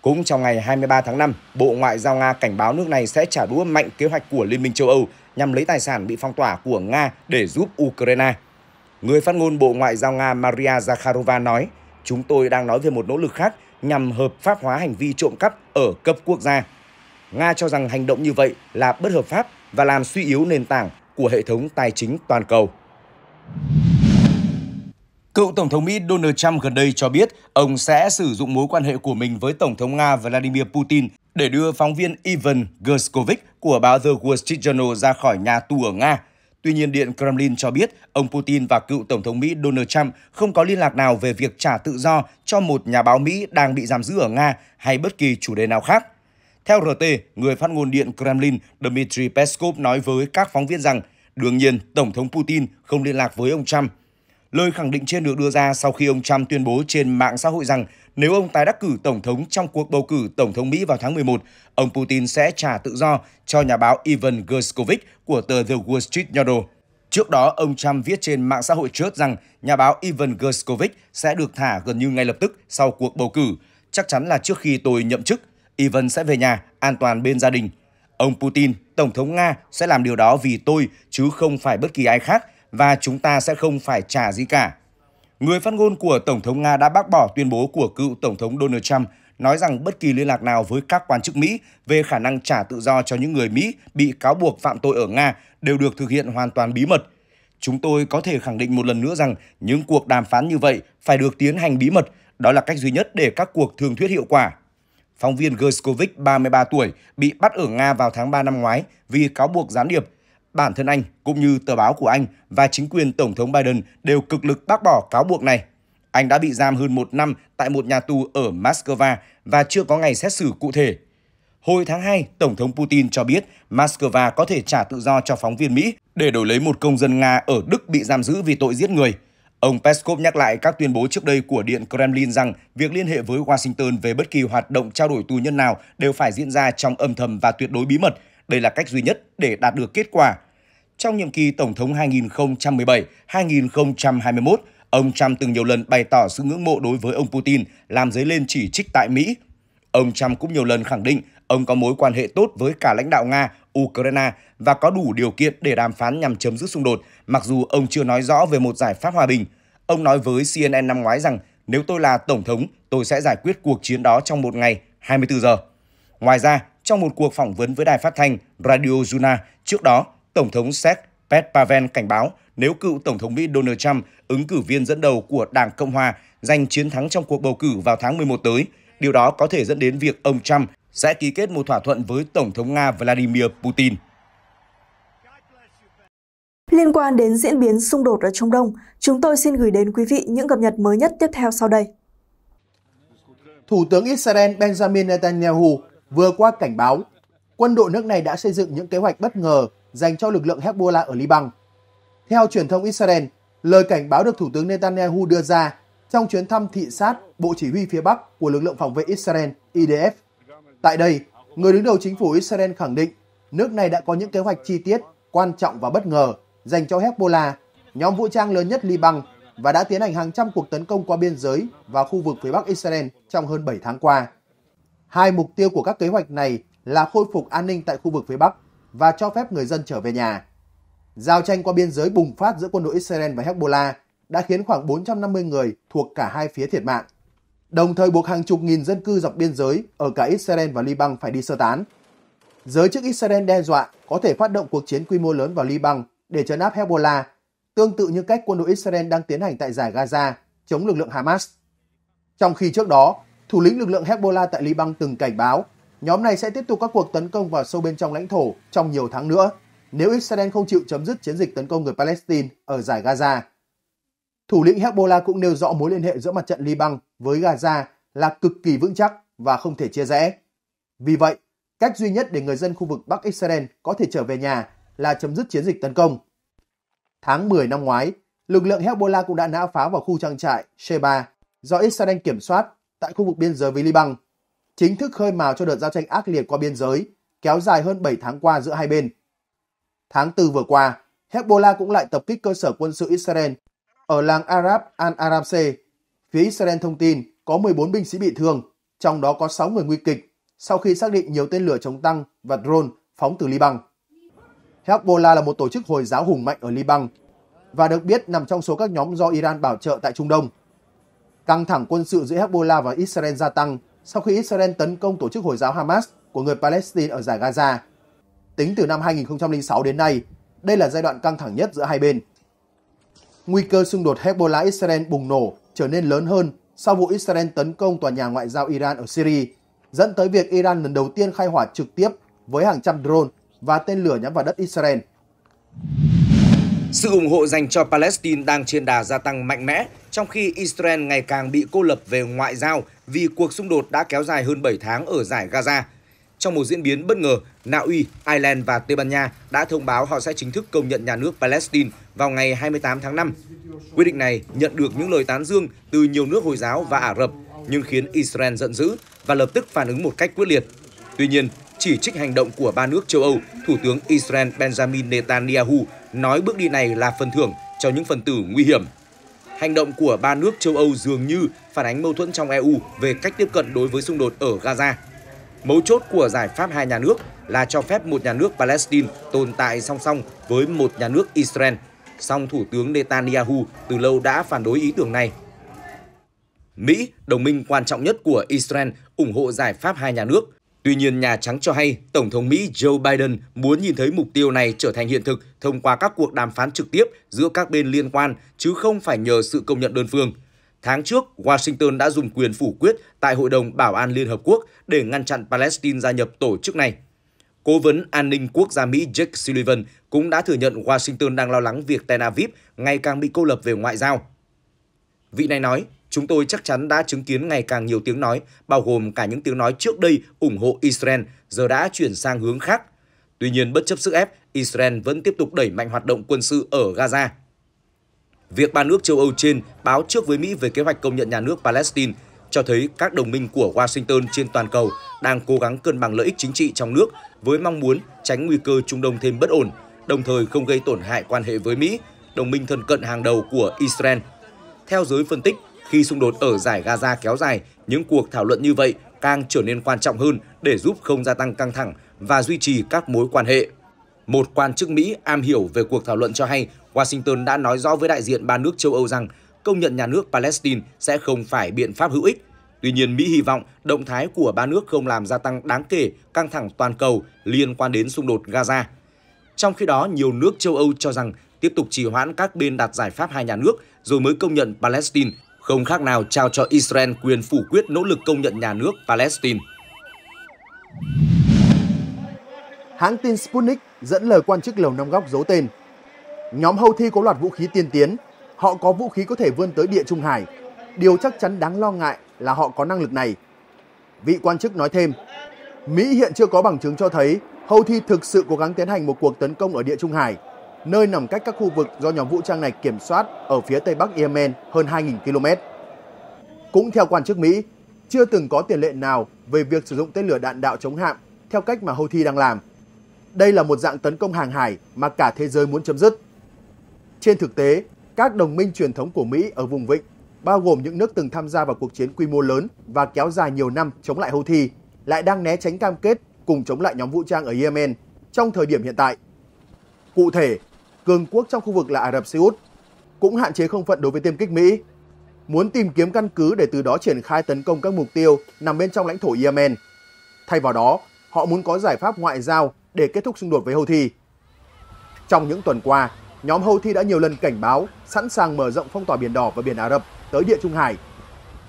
Cũng trong ngày 23 tháng 5, Bộ Ngoại giao Nga cảnh báo nước này sẽ trả đũa mạnh kế hoạch của Liên minh châu Âu nhằm lấy tài sản bị phong tỏa của Nga để giúp Ukraine. Người phát ngôn Bộ Ngoại giao Nga Maria Zakharova nói, chúng tôi đang nói về một nỗ lực khác nhằm hợp pháp hóa hành vi trộm cắp ở cấp quốc gia. Nga cho rằng hành động như vậy là bất hợp pháp và làm suy yếu nền tảng của hệ thống tài chính toàn cầu. Cựu Tổng thống Mỹ Donald Trump gần đây cho biết ông sẽ sử dụng mối quan hệ của mình với Tổng thống Nga Vladimir Putin để đưa phóng viên Ivan Gershkovich của báo The Wall Street Journal ra khỏi nhà tù ở Nga Tuy nhiên, Điện Kremlin cho biết ông Putin và cựu Tổng thống Mỹ Donald Trump không có liên lạc nào về việc trả tự do cho một nhà báo Mỹ đang bị giam giữ ở Nga hay bất kỳ chủ đề nào khác. Theo RT, người phát ngôn Điện Kremlin Dmitry Peskov nói với các phóng viên rằng đương nhiên Tổng thống Putin không liên lạc với ông Trump – Lời khẳng định trên được đưa ra sau khi ông Trump tuyên bố trên mạng xã hội rằng nếu ông tái đắc cử Tổng thống trong cuộc bầu cử Tổng thống Mỹ vào tháng 11, ông Putin sẽ trả tự do cho nhà báo Ivan Gershkovich của tờ The Wall Street Journal. Trước đó, ông Trump viết trên mạng xã hội trước rằng nhà báo Ivan Gershkovich sẽ được thả gần như ngay lập tức sau cuộc bầu cử. Chắc chắn là trước khi tôi nhậm chức, Ivan sẽ về nhà, an toàn bên gia đình. Ông Putin, Tổng thống Nga sẽ làm điều đó vì tôi chứ không phải bất kỳ ai khác và chúng ta sẽ không phải trả gì cả. Người phát ngôn của Tổng thống Nga đã bác bỏ tuyên bố của cựu Tổng thống Donald Trump nói rằng bất kỳ liên lạc nào với các quan chức Mỹ về khả năng trả tự do cho những người Mỹ bị cáo buộc phạm tội ở Nga đều được thực hiện hoàn toàn bí mật. Chúng tôi có thể khẳng định một lần nữa rằng những cuộc đàm phán như vậy phải được tiến hành bí mật, đó là cách duy nhất để các cuộc thương thuyết hiệu quả. Phóng viên Gerskovic, 33 tuổi, bị bắt ở Nga vào tháng 3 năm ngoái vì cáo buộc gián điệp, bản thân anh cũng như tờ báo của anh và chính quyền Tổng thống Biden đều cực lực bác bỏ cáo buộc này. Anh đã bị giam hơn một năm tại một nhà tù ở Moscow và chưa có ngày xét xử cụ thể. Hồi tháng 2, Tổng thống Putin cho biết Moscow có thể trả tự do cho phóng viên Mỹ để đổi lấy một công dân Nga ở Đức bị giam giữ vì tội giết người. Ông Peskov nhắc lại các tuyên bố trước đây của Điện Kremlin rằng việc liên hệ với Washington về bất kỳ hoạt động trao đổi tù nhân nào đều phải diễn ra trong âm thầm và tuyệt đối bí mật – đây là cách duy nhất để đạt được kết quả. Trong nhiệm kỳ Tổng thống 2017-2021, ông Trump từng nhiều lần bày tỏ sự ngưỡng mộ đối với ông Putin, làm dấy lên chỉ trích tại Mỹ. Ông Trump cũng nhiều lần khẳng định ông có mối quan hệ tốt với cả lãnh đạo Nga, Ukraine và có đủ điều kiện để đàm phán nhằm chấm dứt xung đột, mặc dù ông chưa nói rõ về một giải pháp hòa bình. Ông nói với CNN năm ngoái rằng nếu tôi là Tổng thống, tôi sẽ giải quyết cuộc chiến đó trong một ngày, 24 giờ. Ngoài ra, trong một cuộc phỏng vấn với đài phát thanh Radio Juna. Trước đó, Tổng thống Séc Pet Pavel cảnh báo nếu cựu Tổng thống Mỹ Donald Trump, ứng cử viên dẫn đầu của Đảng Cộng Hòa, giành chiến thắng trong cuộc bầu cử vào tháng 11 tới, điều đó có thể dẫn đến việc ông Trump sẽ ký kết một thỏa thuận với Tổng thống Nga Vladimir Putin. Liên quan đến diễn biến xung đột ở Trung Đông, chúng tôi xin gửi đến quý vị những cập nhật mới nhất tiếp theo sau đây. Thủ tướng Israel Benjamin Netanyahu vừa qua cảnh báo quân đội nước này đã xây dựng những kế hoạch bất ngờ dành cho lực lượng Hezbollah ở Liban. Theo truyền thông Israel, lời cảnh báo được Thủ tướng Netanyahu đưa ra trong chuyến thăm thị sát Bộ Chỉ huy phía Bắc của lực lượng phòng vệ Israel IDF. Tại đây, người đứng đầu chính phủ Israel khẳng định nước này đã có những kế hoạch chi tiết, quan trọng và bất ngờ dành cho Hezbollah, nhóm vũ trang lớn nhất Liban và đã tiến hành hàng trăm cuộc tấn công qua biên giới và khu vực phía Bắc Israel trong hơn 7 tháng qua. Hai mục tiêu của các kế hoạch này là khôi phục an ninh tại khu vực phía Bắc và cho phép người dân trở về nhà. Giao tranh qua biên giới bùng phát giữa quân đội Israel và Hezbollah đã khiến khoảng 450 người thuộc cả hai phía thiệt mạng, đồng thời buộc hàng chục nghìn dân cư dọc biên giới ở cả Israel và Liban phải đi sơ tán. Giới chức Israel đe dọa có thể phát động cuộc chiến quy mô lớn vào Liban để chấn áp Hezbollah, tương tự như cách quân đội Israel đang tiến hành tại giải Gaza chống lực lượng Hamas. Trong khi trước đó, thủ lĩnh lực lượng Hezbollah tại Liban từng cảnh báo nhóm này sẽ tiếp tục các cuộc tấn công vào sâu bên trong lãnh thổ trong nhiều tháng nữa nếu Israel không chịu chấm dứt chiến dịch tấn công người Palestine ở giải Gaza. Thủ lĩnh Hezbollah cũng nêu rõ mối liên hệ giữa mặt trận Liban với Gaza là cực kỳ vững chắc và không thể chia rẽ. Vì vậy, cách duy nhất để người dân khu vực Bắc Israel có thể trở về nhà là chấm dứt chiến dịch tấn công. Tháng 10 năm ngoái, lực lượng Hezbollah cũng đã nã pháo vào khu trang trại Sheba do Israel kiểm soát tại khu vực biên giới với Liban, chính thức khơi mào cho đợt giao tranh ác liệt qua biên giới kéo dài hơn 7 tháng qua giữa hai bên. Tháng 4 vừa qua, Hezbollah cũng lại tập kích cơ sở quân sự Israel ở làng Arab Al-Aramse. Phía Israel thông tin có 14 binh sĩ bị thương, trong đó có 6 người nguy kịch sau khi xác định nhiều tên lửa chống tăng và drone phóng từ Liban. Hezbollah là một tổ chức Hồi giáo hùng mạnh ở Liban và được biết nằm trong số các nhóm do Iran bảo trợ tại Trung Đông. Căng thẳng quân sự giữa Hezbollah và Israel gia tăng sau khi Israel tấn công tổ chức Hồi giáo Hamas của người Palestine ở giải Gaza. Tính từ năm 2006 đến nay, đây là giai đoạn căng thẳng nhất giữa hai bên. Nguy cơ xung đột Hezbollah-Israel bùng nổ trở nên lớn hơn sau vụ Israel tấn công tòa nhà ngoại giao Iran ở Syria, dẫn tới việc Iran lần đầu tiên khai hỏa trực tiếp với hàng trăm drone và tên lửa nhắm vào đất Israel. Sự ủng hộ dành cho Palestine đang trên đà gia tăng mạnh mẽ, trong khi Israel ngày càng bị cô lập về ngoại giao vì cuộc xung đột đã kéo dài hơn 7 tháng ở giải Gaza. Trong một diễn biến bất ngờ, Na Uy, Ireland và Tây Ban Nha đã thông báo họ sẽ chính thức công nhận nhà nước Palestine vào ngày 28 tháng 5. Quyết định này nhận được những lời tán dương từ nhiều nước Hồi giáo và Ả Rập, nhưng khiến Israel giận dữ và lập tức phản ứng một cách quyết liệt. Tuy nhiên, chỉ trích hành động của ba nước châu Âu, Thủ tướng Israel Benjamin Netanyahu nói bước đi này là phần thưởng cho những phần tử nguy hiểm. Hành động của ba nước châu Âu dường như phản ánh mâu thuẫn trong EU về cách tiếp cận đối với xung đột ở Gaza. Mấu chốt của giải pháp hai nhà nước là cho phép một nhà nước Palestine tồn tại song song với một nhà nước Israel. Song Thủ tướng Netanyahu từ lâu đã phản đối ý tưởng này. Mỹ, đồng minh quan trọng nhất của Israel, ủng hộ giải pháp hai nhà nước – Tuy nhiên, Nhà Trắng cho hay Tổng thống Mỹ Joe Biden muốn nhìn thấy mục tiêu này trở thành hiện thực thông qua các cuộc đàm phán trực tiếp giữa các bên liên quan, chứ không phải nhờ sự công nhận đơn phương. Tháng trước, Washington đã dùng quyền phủ quyết tại Hội đồng Bảo an Liên Hợp Quốc để ngăn chặn Palestine gia nhập tổ chức này. Cố vấn an ninh quốc gia Mỹ Jake Sullivan cũng đã thừa nhận Washington đang lo lắng việc Tel Aviv ngày càng bị cô lập về ngoại giao. Vị này nói, chúng tôi chắc chắn đã chứng kiến ngày càng nhiều tiếng nói, bao gồm cả những tiếng nói trước đây ủng hộ Israel, giờ đã chuyển sang hướng khác. Tuy nhiên, bất chấp sức ép, Israel vẫn tiếp tục đẩy mạnh hoạt động quân sự ở Gaza. Việc ba nước châu Âu trên báo trước với Mỹ về kế hoạch công nhận nhà nước Palestine cho thấy các đồng minh của Washington trên toàn cầu đang cố gắng cân bằng lợi ích chính trị trong nước với mong muốn tránh nguy cơ Trung Đông thêm bất ổn, đồng thời không gây tổn hại quan hệ với Mỹ, đồng minh thân cận hàng đầu của Israel. Theo giới phân tích, khi xung đột ở giải Gaza kéo dài, những cuộc thảo luận như vậy càng trở nên quan trọng hơn để giúp không gia tăng căng thẳng và duy trì các mối quan hệ. Một quan chức Mỹ am hiểu về cuộc thảo luận cho hay, Washington đã nói rõ với đại diện ba nước châu Âu rằng công nhận nhà nước Palestine sẽ không phải biện pháp hữu ích. Tuy nhiên, Mỹ hy vọng động thái của ba nước không làm gia tăng đáng kể căng thẳng toàn cầu liên quan đến xung đột Gaza. Trong khi đó, nhiều nước châu Âu cho rằng tiếp tục trì hoãn các bên đạt giải pháp hai nhà nước rồi mới công nhận Palestine không khác nào trao cho Israel quyền phủ quyết nỗ lực công nhận nhà nước Palestine. Hãng tin Sputnik dẫn lời quan chức Lầu Năm Góc giấu tên. Nhóm Houthi có loạt vũ khí tiên tiến, họ có vũ khí có thể vươn tới địa Trung Hải. Điều chắc chắn đáng lo ngại là họ có năng lực này. Vị quan chức nói thêm, Mỹ hiện chưa có bằng chứng cho thấy Houthi thực sự cố gắng tiến hành một cuộc tấn công ở địa Trung Hải nơi nằm cách các khu vực do nhóm vũ trang này kiểm soát ở phía tây bắc Yemen hơn 2.000 km. Cũng theo quan chức Mỹ, chưa từng có tiền lệ nào về việc sử dụng tên lửa đạn đạo chống hạm theo cách mà Houthi đang làm. Đây là một dạng tấn công hàng hải mà cả thế giới muốn chấm dứt. Trên thực tế, các đồng minh truyền thống của Mỹ ở vùng vịnh, bao gồm những nước từng tham gia vào cuộc chiến quy mô lớn và kéo dài nhiều năm chống lại Houthi, lại đang né tránh cam kết cùng chống lại nhóm vũ trang ở Yemen trong thời điểm hiện tại. Cụ thể, cường quốc trong khu vực là Ả Rập Xê Út, cũng hạn chế không phận đối với tiêm kích Mỹ, muốn tìm kiếm căn cứ để từ đó triển khai tấn công các mục tiêu nằm bên trong lãnh thổ Yemen. Thay vào đó, họ muốn có giải pháp ngoại giao để kết thúc xung đột với Houthi. Trong những tuần qua, nhóm Houthi đã nhiều lần cảnh báo sẵn sàng mở rộng phong tỏa biển đỏ và biển Ả Rập tới Địa Trung Hải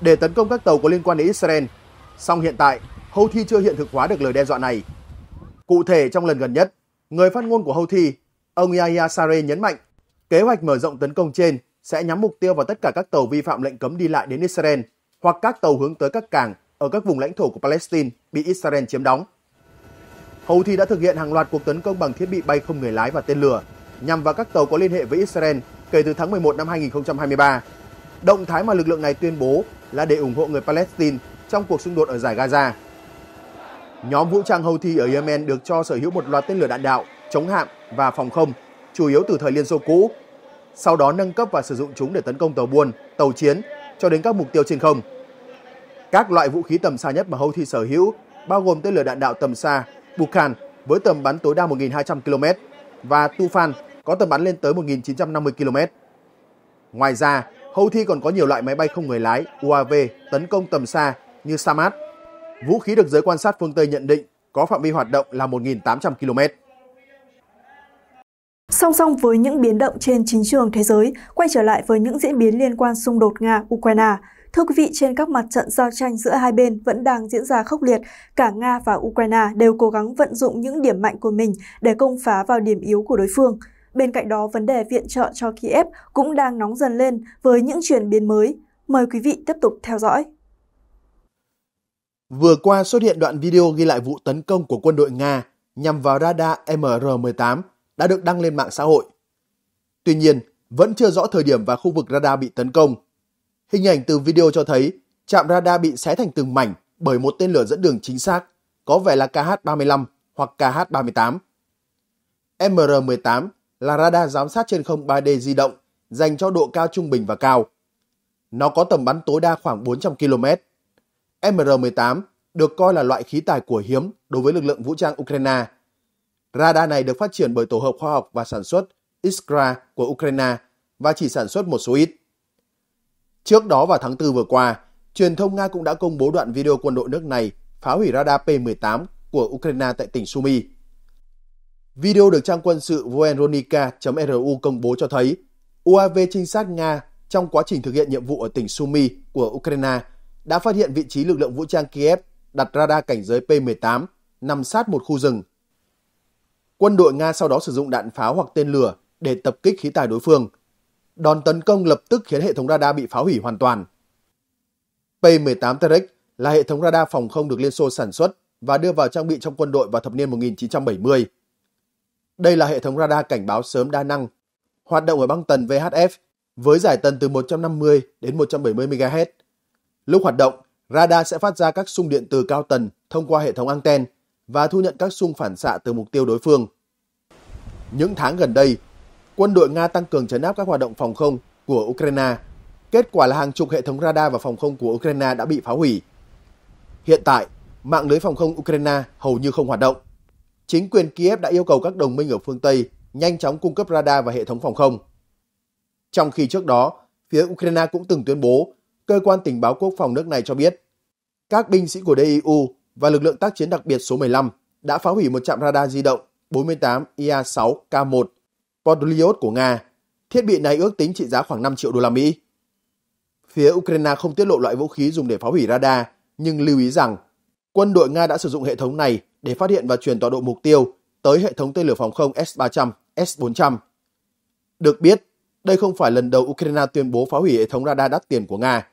để tấn công các tàu có liên quan đến Israel. Song hiện tại, Houthi chưa hiện thực hóa được lời đe dọa này. Cụ thể trong lần gần nhất, người phát ngôn của Houthi Ông Yahya Sare nhấn mạnh, kế hoạch mở rộng tấn công trên sẽ nhắm mục tiêu vào tất cả các tàu vi phạm lệnh cấm đi lại đến Israel hoặc các tàu hướng tới các cảng ở các vùng lãnh thổ của Palestine bị Israel chiếm đóng. Houthi đã thực hiện hàng loạt cuộc tấn công bằng thiết bị bay không người lái và tên lửa nhằm vào các tàu có liên hệ với Israel kể từ tháng 11 năm 2023. Động thái mà lực lượng này tuyên bố là để ủng hộ người Palestine trong cuộc xung đột ở giải Gaza. Nhóm vũ trang Houthi ở Yemen được cho sở hữu một loạt tên lửa đạn đạo, chống hạm và phòng không, chủ yếu từ thời Liên Xô cũ, sau đó nâng cấp và sử dụng chúng để tấn công tàu buôn, tàu chiến cho đến các mục tiêu trên không. Các loại vũ khí tầm xa nhất mà Houthi sở hữu bao gồm tên lửa đạn đạo tầm xa Bukan với tầm bắn tối đa 1.200 km và Tufan có tầm bắn lên tới 1.950 km. Ngoài ra, Houthi còn có nhiều loại máy bay không người lái UAV tấn công tầm xa như Samad. Vũ khí được giới quan sát phương Tây nhận định có phạm vi hoạt động là 1.800 km. Song song với những biến động trên chính trường thế giới, quay trở lại với những diễn biến liên quan xung đột Nga-Ukraine, Thưa quý vị, trên các mặt trận giao tranh giữa hai bên vẫn đang diễn ra khốc liệt. Cả Nga và Ukraine đều cố gắng vận dụng những điểm mạnh của mình để công phá vào điểm yếu của đối phương. Bên cạnh đó, vấn đề viện trợ cho Kiev cũng đang nóng dần lên với những chuyển biến mới. Mời quý vị tiếp tục theo dõi. Vừa qua xuất hiện đoạn video ghi lại vụ tấn công của quân đội Nga nhằm vào radar MR-18 đã được đăng lên mạng xã hội. Tuy nhiên, vẫn chưa rõ thời điểm và khu vực radar bị tấn công. Hình ảnh từ video cho thấy trạm radar bị xé thành từng mảnh bởi một tên lửa dẫn đường chính xác, có vẻ là KH-35 hoặc KH-38. MR-18 là radar giám sát trên không 3D di động dành cho độ cao trung bình và cao. Nó có tầm bắn tối đa khoảng 400 km. MR-18 được coi là loại khí tài của hiếm đối với lực lượng vũ trang Ukraine – Radar này được phát triển bởi tổ hợp khoa học và sản xuất Iskra của Ukraine và chỉ sản xuất một số ít. Trước đó vào tháng 4 vừa qua, truyền thông Nga cũng đã công bố đoạn video quân đội nước này phá hủy radar P-18 của Ukraine tại tỉnh Sumy. Video được trang quân sự voenronika ru công bố cho thấy UAV trinh sát Nga trong quá trình thực hiện nhiệm vụ ở tỉnh Sumy của Ukraine đã phát hiện vị trí lực lượng vũ trang Kiev đặt radar cảnh giới P-18 nằm sát một khu rừng quân đội Nga sau đó sử dụng đạn pháo hoặc tên lửa để tập kích khí tài đối phương. Đòn tấn công lập tức khiến hệ thống radar bị phá hủy hoàn toàn. P-18 Terek là hệ thống radar phòng không được Liên Xô sản xuất và đưa vào trang bị trong quân đội vào thập niên 1970. Đây là hệ thống radar cảnh báo sớm đa năng, hoạt động ở băng tần VHF với giải tần từ 150 đến 170 MHz. Lúc hoạt động, radar sẽ phát ra các xung điện từ cao tần thông qua hệ thống anten và thu nhận các xung phản xạ từ mục tiêu đối phương. Những tháng gần đây, quân đội Nga tăng cường chấn áp các hoạt động phòng không của Ukraine. Kết quả là hàng chục hệ thống radar và phòng không của Ukraine đã bị phá hủy. Hiện tại, mạng lưới phòng không Ukraine hầu như không hoạt động. Chính quyền Kiev đã yêu cầu các đồng minh ở phương Tây nhanh chóng cung cấp radar và hệ thống phòng không. Trong khi trước đó, phía Ukraine cũng từng tuyên bố, cơ quan tình báo quốc phòng nước này cho biết, các binh sĩ của diu và lực lượng tác chiến đặc biệt số 15 đã phá hủy một trạm radar di động 48 IA-6K1 Podliot của Nga. Thiết bị này ước tính trị giá khoảng 5 triệu đô la Mỹ. Phía Ukraine không tiết lộ loại vũ khí dùng để phá hủy radar, nhưng lưu ý rằng quân đội Nga đã sử dụng hệ thống này để phát hiện và truyền tọa độ mục tiêu tới hệ thống tên lửa phòng không S-300, S-400. Được biết, đây không phải lần đầu Ukraine tuyên bố phá hủy hệ thống radar đắt tiền của Nga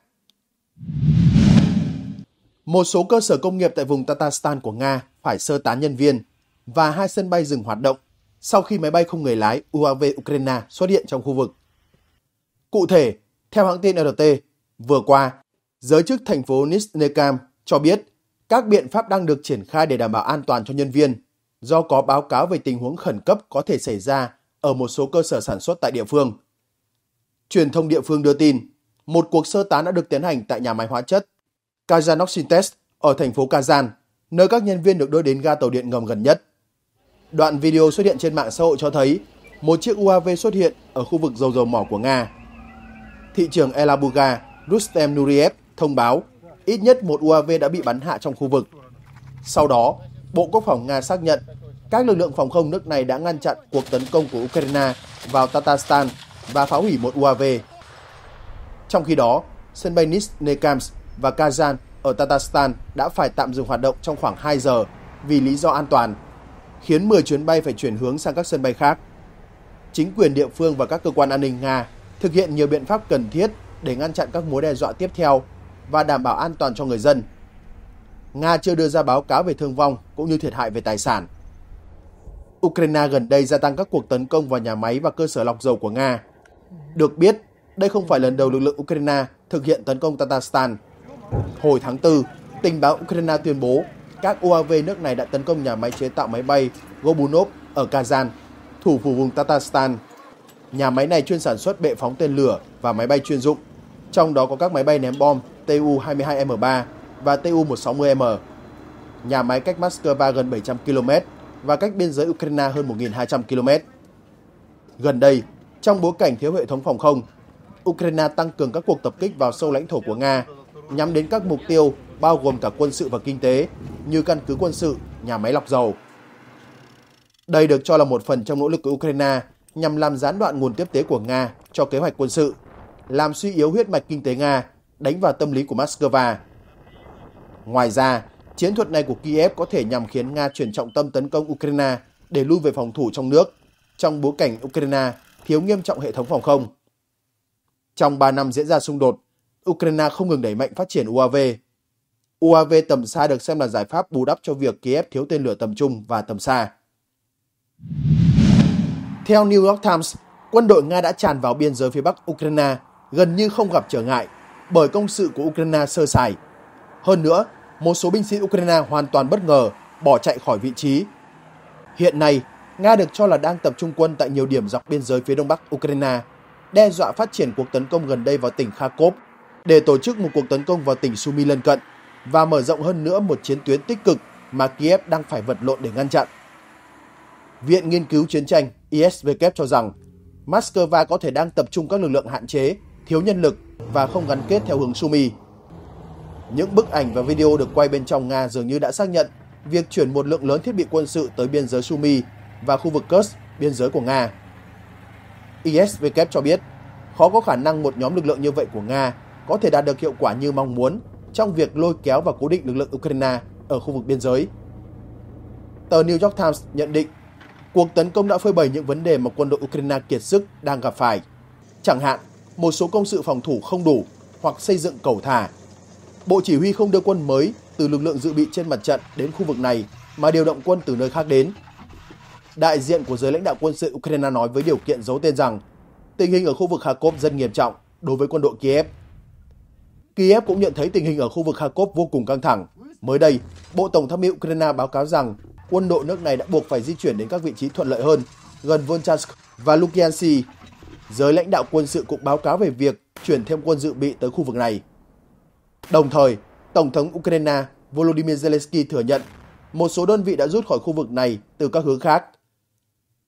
một số cơ sở công nghiệp tại vùng Tatarstan của Nga phải sơ tán nhân viên và hai sân bay dừng hoạt động sau khi máy bay không người lái UAV Ukraine xuất hiện trong khu vực. Cụ thể, theo hãng tin RT, vừa qua, giới chức thành phố Nisnekam cho biết các biện pháp đang được triển khai để đảm bảo an toàn cho nhân viên do có báo cáo về tình huống khẩn cấp có thể xảy ra ở một số cơ sở sản xuất tại địa phương. Truyền thông địa phương đưa tin, một cuộc sơ tán đã được tiến hành tại nhà máy hóa chất Kazanoxintes ở thành phố Kazan, nơi các nhân viên được đưa đến ga tàu điện ngầm gần nhất. Đoạn video xuất hiện trên mạng xã hội cho thấy một chiếc UAV xuất hiện ở khu vực dầu dầu mỏ của Nga. Thị trưởng Elabuga, Rustem Nuriev thông báo ít nhất một UAV đã bị bắn hạ trong khu vực. Sau đó, Bộ Quốc phòng Nga xác nhận các lực lượng phòng không nước này đã ngăn chặn cuộc tấn công của Ukraine vào Tatarstan và phá hủy một UAV. Trong khi đó, sân bay Nizhny Kamsk và Kazan ở Tatarstan đã phải tạm dừng hoạt động trong khoảng 2 giờ vì lý do an toàn, khiến 10 chuyến bay phải chuyển hướng sang các sân bay khác. Chính quyền địa phương và các cơ quan an ninh Nga thực hiện nhiều biện pháp cần thiết để ngăn chặn các mối đe dọa tiếp theo và đảm bảo an toàn cho người dân. Nga chưa đưa ra báo cáo về thương vong cũng như thiệt hại về tài sản. Ukraine gần đây gia tăng các cuộc tấn công vào nhà máy và cơ sở lọc dầu của Nga. Được biết, đây không phải lần đầu lực lượng Ukraine thực hiện tấn công Tatarstan Hồi tháng 4, tình báo Ukraine tuyên bố các UAV nước này đã tấn công nhà máy chế tạo máy bay Gobunov ở Kazan, thủ phủ vùng Tatarstan. Nhà máy này chuyên sản xuất bệ phóng tên lửa và máy bay chuyên dụng, trong đó có các máy bay ném bom Tu-22M3 và Tu-160M. Nhà máy cách Moscow gần 700 km và cách biên giới Ukraine hơn 1.200 km. Gần đây, trong bối cảnh thiếu hệ thống phòng không, Ukraine tăng cường các cuộc tập kích vào sâu lãnh thổ của Nga nhắm đến các mục tiêu bao gồm cả quân sự và kinh tế như căn cứ quân sự, nhà máy lọc dầu. Đây được cho là một phần trong nỗ lực của Ukraine nhằm làm gián đoạn nguồn tiếp tế của Nga cho kế hoạch quân sự, làm suy yếu huyết mạch kinh tế Nga, đánh vào tâm lý của Moscow. Ngoài ra, chiến thuật này của Kiev có thể nhằm khiến Nga chuyển trọng tâm tấn công Ukraine để lui về phòng thủ trong nước, trong bối cảnh Ukraine thiếu nghiêm trọng hệ thống phòng không. Trong 3 năm diễn ra xung đột, Ukraine không ngừng đẩy mạnh phát triển UAV. UAV tầm xa được xem là giải pháp bù đắp cho việc Kiev thiếu tên lửa tầm trung và tầm xa. Theo New York Times, quân đội Nga đã tràn vào biên giới phía bắc Ukraine gần như không gặp trở ngại bởi công sự của Ukraine sơ sài. Hơn nữa, một số binh sĩ Ukraine hoàn toàn bất ngờ bỏ chạy khỏi vị trí. Hiện nay, Nga được cho là đang tập trung quân tại nhiều điểm dọc biên giới phía đông bắc Ukraine, đe dọa phát triển cuộc tấn công gần đây vào tỉnh Kharkov để tổ chức một cuộc tấn công vào tỉnh Sumy lân cận và mở rộng hơn nữa một chiến tuyến tích cực mà Kiev đang phải vật lộn để ngăn chặn. Viện Nghiên cứu Chiến tranh ISW cho rằng Moscow có thể đang tập trung các lực lượng hạn chế, thiếu nhân lực và không gắn kết theo hướng Sumy. Những bức ảnh và video được quay bên trong Nga dường như đã xác nhận việc chuyển một lượng lớn thiết bị quân sự tới biên giới Sumy và khu vực Kursk, biên giới của Nga. ISW cho biết khó có khả năng một nhóm lực lượng như vậy của Nga có thể đạt được hiệu quả như mong muốn trong việc lôi kéo và cố định lực lượng Ukraine ở khu vực biên giới. Tờ New York Times nhận định cuộc tấn công đã phơi bày những vấn đề mà quân đội Ukraine kiệt sức đang gặp phải. Chẳng hạn, một số công sự phòng thủ không đủ hoặc xây dựng cầu thả. Bộ chỉ huy không đưa quân mới từ lực lượng dự bị trên mặt trận đến khu vực này mà điều động quân từ nơi khác đến. Đại diện của giới lãnh đạo quân sự Ukraine nói với điều kiện giấu tên rằng tình hình ở khu vực Kharkov rất nghiêm trọng đối với quân đội Kiev Kiev cũng nhận thấy tình hình ở khu vực Kharkov vô cùng căng thẳng. Mới đây, Bộ Tổng tham mưu Ukraine báo cáo rằng quân đội nước này đã buộc phải di chuyển đến các vị trí thuận lợi hơn, gần Volchansk và Lukiansi. Giới lãnh đạo quân sự cũng báo cáo về việc chuyển thêm quân dự bị tới khu vực này. Đồng thời, Tổng thống Ukraine Volodymyr Zelensky thừa nhận một số đơn vị đã rút khỏi khu vực này từ các hướng khác.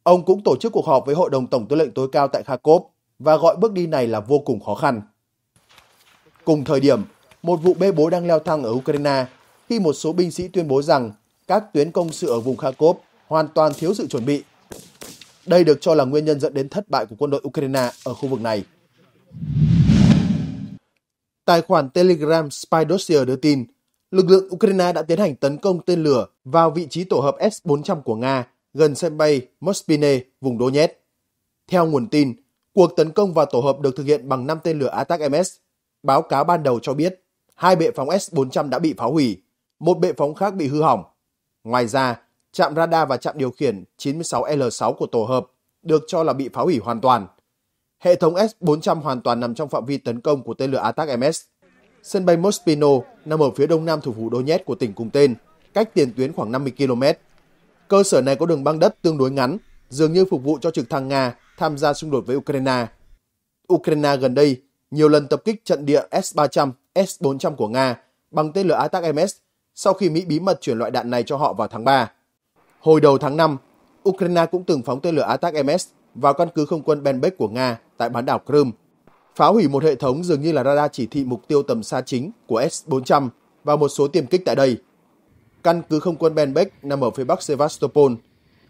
Ông cũng tổ chức cuộc họp với Hội đồng Tổng tư lệnh tối cao tại Kharkov và gọi bước đi này là vô cùng khó khăn. Cùng thời điểm, một vụ bê bối đang leo thang ở Ukraine khi một số binh sĩ tuyên bố rằng các tuyến công sự ở vùng Kharkov hoàn toàn thiếu sự chuẩn bị. Đây được cho là nguyên nhân dẫn đến thất bại của quân đội Ukraine ở khu vực này. Tài khoản Telegram Spy Dossier đưa tin, lực lượng Ukraine đã tiến hành tấn công tên lửa vào vị trí tổ hợp S-400 của Nga gần sân bay Mospine, vùng Donetsk. Theo nguồn tin, cuộc tấn công vào tổ hợp được thực hiện bằng 5 tên lửa Attack MS Báo cáo ban đầu cho biết, hai bệ phóng S-400 đã bị phá hủy, một bệ phóng khác bị hư hỏng. Ngoài ra, trạm radar và trạm điều khiển 96L6 của tổ hợp được cho là bị phá hủy hoàn toàn. Hệ thống S-400 hoàn toàn nằm trong phạm vi tấn công của tên lửa Attack-MS. Sân bay Mospino nằm ở phía đông nam thủ phủ Donetsk của tỉnh cùng tên, cách tiền tuyến khoảng 50 km. Cơ sở này có đường băng đất tương đối ngắn, dường như phục vụ cho trực thăng Nga tham gia xung đột với Ukraine. Ukraine gần đây nhiều lần tập kích trận địa S-300, S-400 của Nga bằng tên lửa Atak-MS sau khi Mỹ bí mật chuyển loại đạn này cho họ vào tháng 3. Hồi đầu tháng 5, Ukraine cũng từng phóng tên lửa Atak-MS vào căn cứ không quân Benbek của Nga tại bán đảo Crimea, phá hủy một hệ thống dường như là radar chỉ thị mục tiêu tầm xa chính của S-400 và một số tiềm kích tại đây. Căn cứ không quân Benbek nằm ở phía bắc Sevastopol.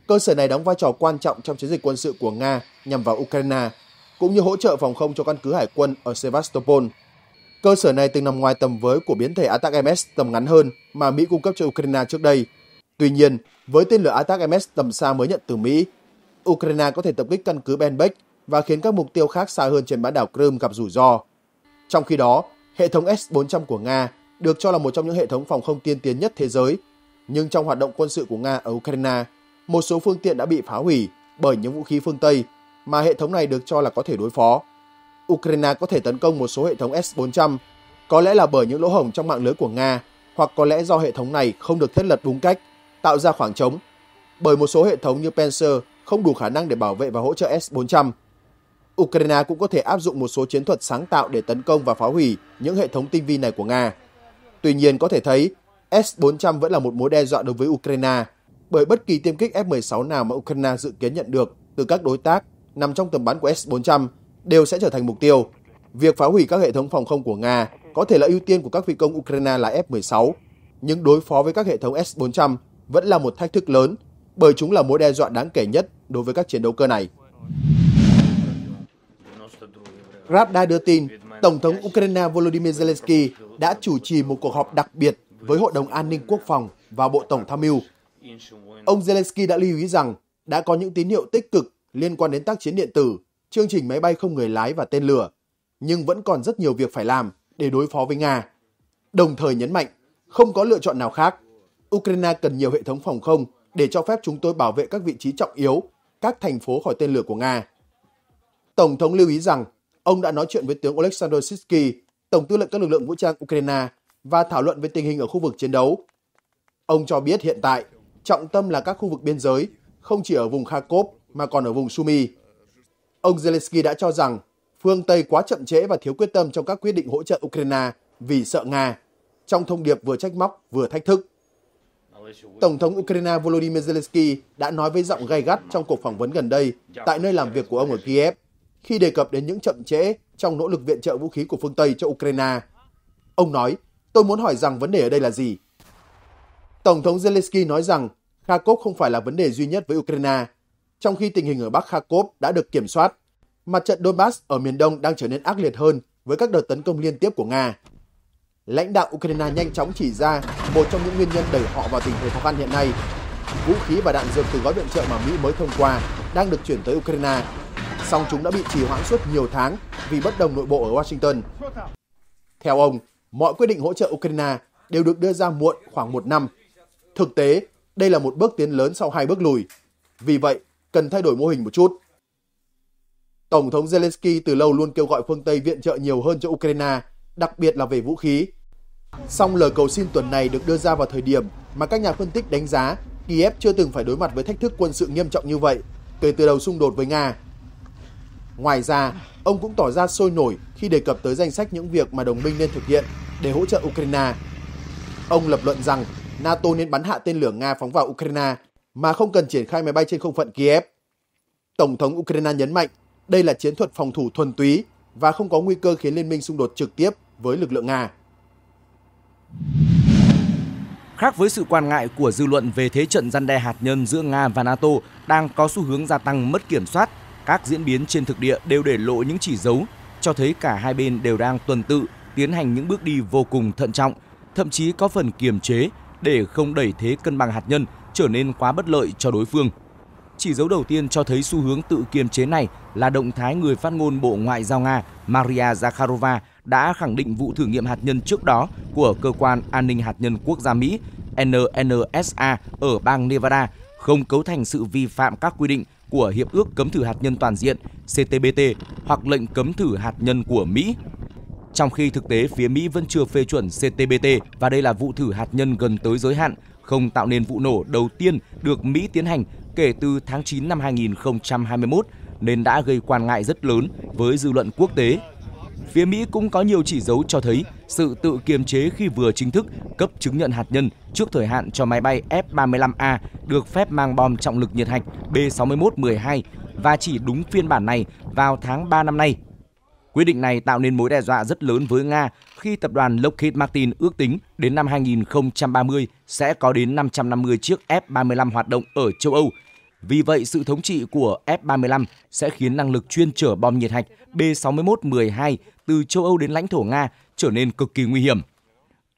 Cơ sở này đóng vai trò quan trọng trong chiến dịch quân sự của Nga nhằm vào Ukraine – cũng như hỗ trợ phòng không cho căn cứ hải quân ở Sevastopol. Cơ sở này từng nằm ngoài tầm với của biến thể ATAC-MS tầm ngắn hơn mà Mỹ cung cấp cho Ukraine trước đây. Tuy nhiên, với tên lửa ATAC-MS tầm xa mới nhận từ Mỹ, Ukraine có thể tập kích căn cứ Benbek và khiến các mục tiêu khác xa hơn trên bán đảo Crimea gặp rủi ro. Trong khi đó, hệ thống S-400 của Nga được cho là một trong những hệ thống phòng không tiên tiến nhất thế giới. Nhưng trong hoạt động quân sự của Nga ở Ukraine, một số phương tiện đã bị phá hủy bởi những vũ khí phương Tây mà hệ thống này được cho là có thể đối phó. Ukraine có thể tấn công một số hệ thống S-400, có lẽ là bởi những lỗ hổng trong mạng lưới của Nga hoặc có lẽ do hệ thống này không được thiết lập đúng cách, tạo ra khoảng trống, bởi một số hệ thống như Panzer không đủ khả năng để bảo vệ và hỗ trợ S-400. Ukraine cũng có thể áp dụng một số chiến thuật sáng tạo để tấn công và phá hủy những hệ thống tinh vi này của Nga. Tuy nhiên có thể thấy, S-400 vẫn là một mối đe dọa đối với Ukraine, bởi bất kỳ tiêm kích F-16 nào mà Ukraine dự kiến nhận được từ các đối tác nằm trong tầm bắn của S-400 đều sẽ trở thành mục tiêu. Việc phá hủy các hệ thống phòng không của Nga có thể là ưu tiên của các phi công Ukraine là F-16, nhưng đối phó với các hệ thống S-400 vẫn là một thách thức lớn bởi chúng là mối đe dọa đáng kể nhất đối với các chiến đấu cơ này. Radar đưa tin, Tổng thống Ukraine Volodymyr Zelensky đã chủ trì một cuộc họp đặc biệt với Hội đồng An ninh Quốc phòng và Bộ Tổng Tham mưu. Ông Zelensky đã lưu ý rằng đã có những tín hiệu tích cực liên quan đến tác chiến điện tử, chương trình máy bay không người lái và tên lửa, nhưng vẫn còn rất nhiều việc phải làm để đối phó với Nga. Đồng thời nhấn mạnh, không có lựa chọn nào khác. Ukraine cần nhiều hệ thống phòng không để cho phép chúng tôi bảo vệ các vị trí trọng yếu, các thành phố khỏi tên lửa của Nga. Tổng thống lưu ý rằng, ông đã nói chuyện với tướng Oleksandr Sitsky, tổng tư lệnh các lực lượng vũ trang Ukraine và thảo luận về tình hình ở khu vực chiến đấu. Ông cho biết hiện tại, trọng tâm là các khu vực biên giới, không chỉ ở vùng Kharkov mà còn ở vùng Sumi. Ông Zelensky đã cho rằng phương Tây quá chậm trễ và thiếu quyết tâm trong các quyết định hỗ trợ Ukraine vì sợ Nga, trong thông điệp vừa trách móc vừa thách thức. Tổng thống Ukraine Volodymyr Zelensky đã nói với giọng gay gắt trong cuộc phỏng vấn gần đây tại nơi làm việc của ông ở Kiev khi đề cập đến những chậm trễ trong nỗ lực viện trợ vũ khí của phương Tây cho Ukraine. Ông nói, tôi muốn hỏi rằng vấn đề ở đây là gì? Tổng thống Zelensky nói rằng Kharkov không phải là vấn đề duy nhất với Ukraine trong khi tình hình ở Bắc Kharkov đã được kiểm soát. Mặt trận Donbass ở miền Đông đang trở nên ác liệt hơn với các đợt tấn công liên tiếp của Nga. Lãnh đạo Ukraine nhanh chóng chỉ ra một trong những nguyên nhân đẩy họ vào tình thế khó khăn hiện nay. Vũ khí và đạn dược từ gói viện trợ mà Mỹ mới thông qua đang được chuyển tới Ukraine, song chúng đã bị trì hoãn suốt nhiều tháng vì bất đồng nội bộ ở Washington. Theo ông, mọi quyết định hỗ trợ Ukraine đều được đưa ra muộn khoảng một năm. Thực tế, đây là một bước tiến lớn sau hai bước lùi. Vì vậy, cần thay đổi mô hình một chút. Tổng thống Zelensky từ lâu luôn kêu gọi phương Tây viện trợ nhiều hơn cho Ukraine, đặc biệt là về vũ khí. Song lời cầu xin tuần này được đưa ra vào thời điểm mà các nhà phân tích đánh giá Kiev chưa từng phải đối mặt với thách thức quân sự nghiêm trọng như vậy kể từ đầu xung đột với Nga. Ngoài ra, ông cũng tỏ ra sôi nổi khi đề cập tới danh sách những việc mà đồng minh nên thực hiện để hỗ trợ Ukraine. Ông lập luận rằng NATO nên bắn hạ tên lửa Nga phóng vào Ukraine mà không cần triển khai máy bay trên không phận Kiev. Tổng thống Ukraine nhấn mạnh đây là chiến thuật phòng thủ thuần túy và không có nguy cơ khiến liên minh xung đột trực tiếp với lực lượng Nga. Khác với sự quan ngại của dư luận về thế trận gian đe hạt nhân giữa Nga và NATO đang có xu hướng gia tăng mất kiểm soát, các diễn biến trên thực địa đều để lộ những chỉ dấu, cho thấy cả hai bên đều đang tuần tự tiến hành những bước đi vô cùng thận trọng, thậm chí có phần kiềm chế để không đẩy thế cân bằng hạt nhân trở nên quá bất lợi cho đối phương. Chỉ dấu đầu tiên cho thấy xu hướng tự kiềm chế này là động thái người phát ngôn Bộ Ngoại giao Nga Maria Zakharova đã khẳng định vụ thử nghiệm hạt nhân trước đó của Cơ quan An ninh Hạt nhân Quốc gia Mỹ NNSA ở bang Nevada không cấu thành sự vi phạm các quy định của Hiệp ước Cấm thử hạt nhân toàn diện CTBT hoặc lệnh cấm thử hạt nhân của Mỹ trong khi thực tế phía Mỹ vẫn chưa phê chuẩn CTBT và đây là vụ thử hạt nhân gần tới giới hạn, không tạo nên vụ nổ đầu tiên được Mỹ tiến hành kể từ tháng 9 năm 2021 nên đã gây quan ngại rất lớn với dư luận quốc tế. Phía Mỹ cũng có nhiều chỉ dấu cho thấy sự tự kiềm chế khi vừa chính thức cấp chứng nhận hạt nhân trước thời hạn cho máy bay F-35A được phép mang bom trọng lực nhiệt hạch B-61-12 và chỉ đúng phiên bản này vào tháng 3 năm nay Quyết định này tạo nên mối đe dọa rất lớn với Nga khi tập đoàn Lockheed Martin ước tính đến năm 2030 sẽ có đến 550 chiếc F-35 hoạt động ở châu Âu. Vì vậy, sự thống trị của F-35 sẽ khiến năng lực chuyên trở bom nhiệt hạch B-61-12 từ châu Âu đến lãnh thổ Nga trở nên cực kỳ nguy hiểm.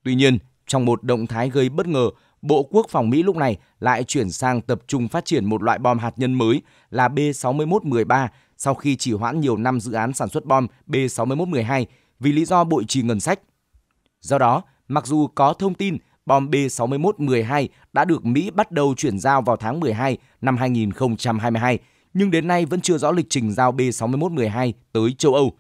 Tuy nhiên, trong một động thái gây bất ngờ, Bộ Quốc phòng Mỹ lúc này lại chuyển sang tập trung phát triển một loại bom hạt nhân mới là B-61-13 sau khi trì hoãn nhiều năm dự án sản xuất bom b 61 12 vì lý do bội trì ngân sách. Do đó, mặc dù có thông tin bom b 61 12 đã được Mỹ bắt đầu chuyển giao vào tháng 12 năm 2022, nhưng đến nay vẫn chưa rõ lịch trình giao b 61 12 tới châu Âu.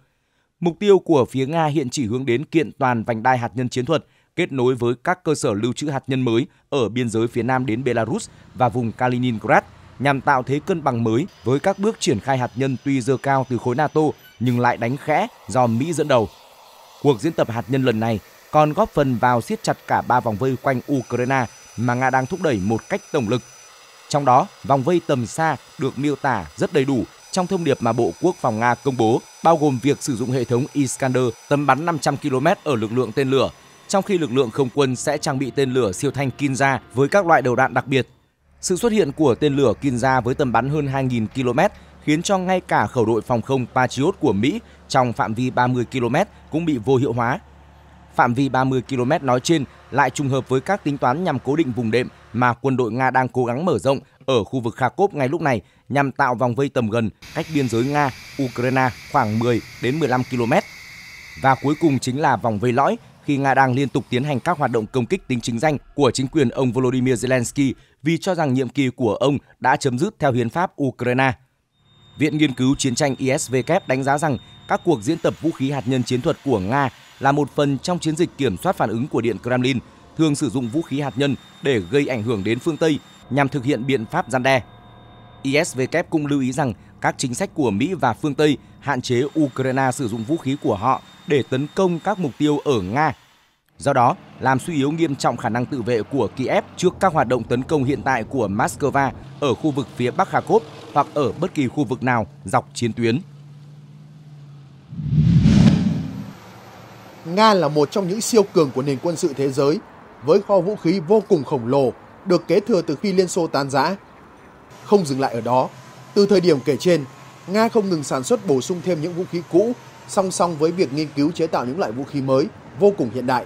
Mục tiêu của phía Nga hiện chỉ hướng đến kiện toàn vành đai hạt nhân chiến thuật kết nối với các cơ sở lưu trữ hạt nhân mới ở biên giới phía Nam đến Belarus và vùng Kaliningrad – nhằm tạo thế cân bằng mới với các bước triển khai hạt nhân tuy dơ cao từ khối NATO nhưng lại đánh khẽ do Mỹ dẫn đầu. Cuộc diễn tập hạt nhân lần này còn góp phần vào siết chặt cả ba vòng vây quanh Ukraine mà Nga đang thúc đẩy một cách tổng lực. Trong đó, vòng vây tầm xa được miêu tả rất đầy đủ trong thông điệp mà Bộ Quốc phòng Nga công bố, bao gồm việc sử dụng hệ thống Iskander tầm bắn 500 km ở lực lượng tên lửa, trong khi lực lượng không quân sẽ trang bị tên lửa siêu thanh Kinza với các loại đầu đạn đặc biệt sự xuất hiện của tên lửa Kinza với tầm bắn hơn 2.000 km khiến cho ngay cả khẩu đội phòng không Patriot của Mỹ trong phạm vi 30 km cũng bị vô hiệu hóa. Phạm vi 30 km nói trên lại trùng hợp với các tính toán nhằm cố định vùng đệm mà quân đội Nga đang cố gắng mở rộng ở khu vực Kharkov ngay lúc này nhằm tạo vòng vây tầm gần cách biên giới Nga Ukraine khoảng 10 đến 15 km. Và cuối cùng chính là vòng vây lõi khi Nga đang liên tục tiến hành các hoạt động công kích tính chính danh của chính quyền ông Volodymyr Zelensky vì cho rằng nhiệm kỳ của ông đã chấm dứt theo hiến pháp Ukraine. Viện Nghiên cứu Chiến tranh ISW đánh giá rằng các cuộc diễn tập vũ khí hạt nhân chiến thuật của Nga là một phần trong chiến dịch kiểm soát phản ứng của Điện Kremlin, thường sử dụng vũ khí hạt nhân để gây ảnh hưởng đến phương Tây nhằm thực hiện biện pháp gian đe. ISW cũng lưu ý rằng các chính sách của Mỹ và phương Tây hạn chế Ukraine sử dụng vũ khí của họ để tấn công các mục tiêu ở Nga. Do đó, làm suy yếu nghiêm trọng khả năng tự vệ của Kiev trước các hoạt động tấn công hiện tại của Moscow ở khu vực phía Bắc Kharkov hoặc ở bất kỳ khu vực nào dọc chiến tuyến. Nga là một trong những siêu cường của nền quân sự thế giới, với kho vũ khí vô cùng khổng lồ được kế thừa từ khi Liên Xô tan rã. Không dừng lại ở đó, từ thời điểm kể trên, Nga không ngừng sản xuất bổ sung thêm những vũ khí cũ song song với việc nghiên cứu chế tạo những loại vũ khí mới vô cùng hiện đại.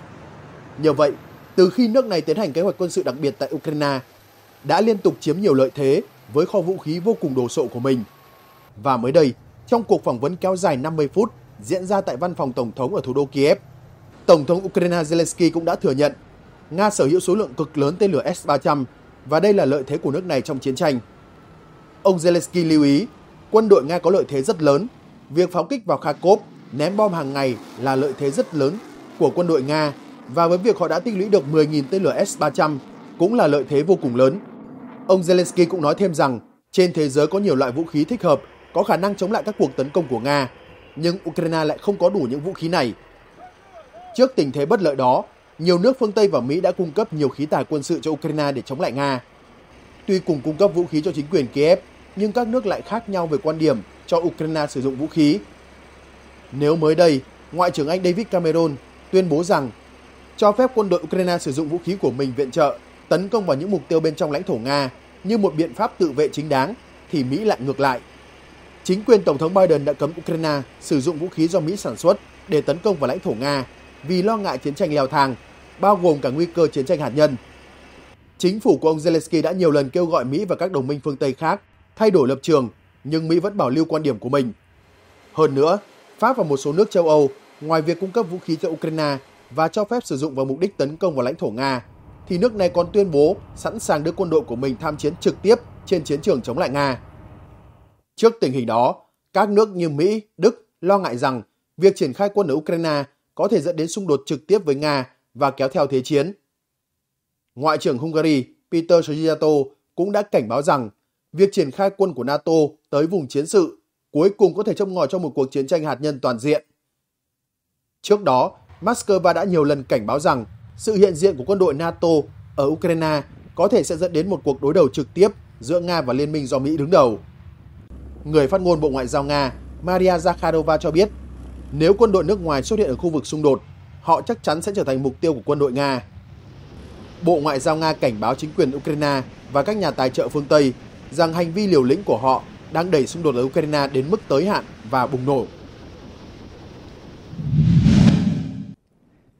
Nhờ vậy, từ khi nước này tiến hành kế hoạch quân sự đặc biệt tại Ukraine, đã liên tục chiếm nhiều lợi thế với kho vũ khí vô cùng đồ sộ của mình. Và mới đây, trong cuộc phỏng vấn kéo dài 50 phút diễn ra tại văn phòng Tổng thống ở thủ đô Kiev, Tổng thống Ukraine Zelensky cũng đã thừa nhận Nga sở hữu số lượng cực lớn tên lửa S-300 và đây là lợi thế của nước này trong chiến tranh. Ông Zelensky lưu ý, quân đội Nga có lợi thế rất lớn Việc pháo kích vào Kharkov, ném bom hàng ngày là lợi thế rất lớn của quân đội Nga và với việc họ đã tích lũy được 10.000 tên lửa S-300 cũng là lợi thế vô cùng lớn. Ông Zelensky cũng nói thêm rằng trên thế giới có nhiều loại vũ khí thích hợp có khả năng chống lại các cuộc tấn công của Nga, nhưng Ukraine lại không có đủ những vũ khí này. Trước tình thế bất lợi đó, nhiều nước phương Tây và Mỹ đã cung cấp nhiều khí tài quân sự cho Ukraine để chống lại Nga. Tuy cùng cung cấp vũ khí cho chính quyền Kiev, nhưng các nước lại khác nhau về quan điểm cho Ukraine sử dụng vũ khí. Nếu mới đây, Ngoại trưởng Anh David Cameron tuyên bố rằng cho phép quân đội Ukraine sử dụng vũ khí của mình viện trợ tấn công vào những mục tiêu bên trong lãnh thổ Nga như một biện pháp tự vệ chính đáng, thì Mỹ lại ngược lại. Chính quyền Tổng thống Biden đã cấm Ukraine sử dụng vũ khí do Mỹ sản xuất để tấn công vào lãnh thổ Nga vì lo ngại chiến tranh leo thang, bao gồm cả nguy cơ chiến tranh hạt nhân. Chính phủ của ông Zelensky đã nhiều lần kêu gọi Mỹ và các đồng minh phương Tây khác thay đổi lập trường nhưng Mỹ vẫn bảo lưu quan điểm của mình. Hơn nữa, Pháp và một số nước châu Âu, ngoài việc cung cấp vũ khí cho Ukraine và cho phép sử dụng vào mục đích tấn công vào lãnh thổ Nga, thì nước này còn tuyên bố sẵn sàng đưa quân đội của mình tham chiến trực tiếp trên chiến trường chống lại Nga. Trước tình hình đó, các nước như Mỹ, Đức lo ngại rằng việc triển khai quân ở Ukraine có thể dẫn đến xung đột trực tiếp với Nga và kéo theo thế chiến. Ngoại trưởng Hungary Peter Szijjarto cũng đã cảnh báo rằng việc triển khai quân của NATO tới vùng chiến sự cuối cùng có thể trông ngòi cho một cuộc chiến tranh hạt nhân toàn diện. Trước đó, Moscow đã nhiều lần cảnh báo rằng sự hiện diện của quân đội NATO ở Ukraine có thể sẽ dẫn đến một cuộc đối đầu trực tiếp giữa Nga và liên minh do Mỹ đứng đầu. Người phát ngôn Bộ Ngoại giao Nga Maria Zakharova cho biết, nếu quân đội nước ngoài xuất hiện ở khu vực xung đột, họ chắc chắn sẽ trở thành mục tiêu của quân đội Nga. Bộ Ngoại giao Nga cảnh báo chính quyền Ukraine và các nhà tài trợ phương Tây rằng hành vi liều lĩnh của họ đang đẩy xung đột ở Ukraine đến mức tới hạn và bùng nổ.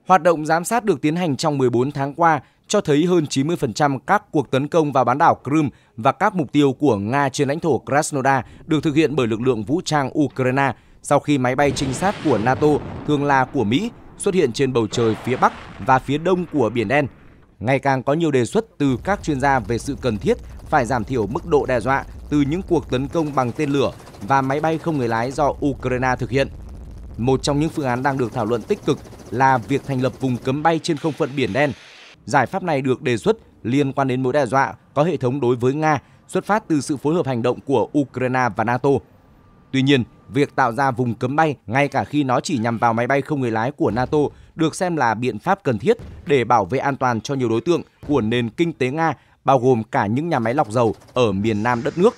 Hoạt động giám sát được tiến hành trong 14 tháng qua cho thấy hơn 90% các cuộc tấn công vào bán đảo Crimea và các mục tiêu của Nga trên lãnh thổ Krasnodar được thực hiện bởi lực lượng vũ trang Ukraine sau khi máy bay trinh sát của NATO, thường là của Mỹ, xuất hiện trên bầu trời phía Bắc và phía Đông của Biển Đen – ngày càng có nhiều đề xuất từ các chuyên gia về sự cần thiết phải giảm thiểu mức độ đe dọa từ những cuộc tấn công bằng tên lửa và máy bay không người lái do Ukraine thực hiện. Một trong những phương án đang được thảo luận tích cực là việc thành lập vùng cấm bay trên không phận Biển Đen. Giải pháp này được đề xuất liên quan đến mối đe dọa có hệ thống đối với Nga xuất phát từ sự phối hợp hành động của Ukraine và NATO. Tuy nhiên, việc tạo ra vùng cấm bay ngay cả khi nó chỉ nhằm vào máy bay không người lái của NATO được xem là biện pháp cần thiết để bảo vệ an toàn cho nhiều đối tượng của nền kinh tế Nga, bao gồm cả những nhà máy lọc dầu ở miền nam đất nước.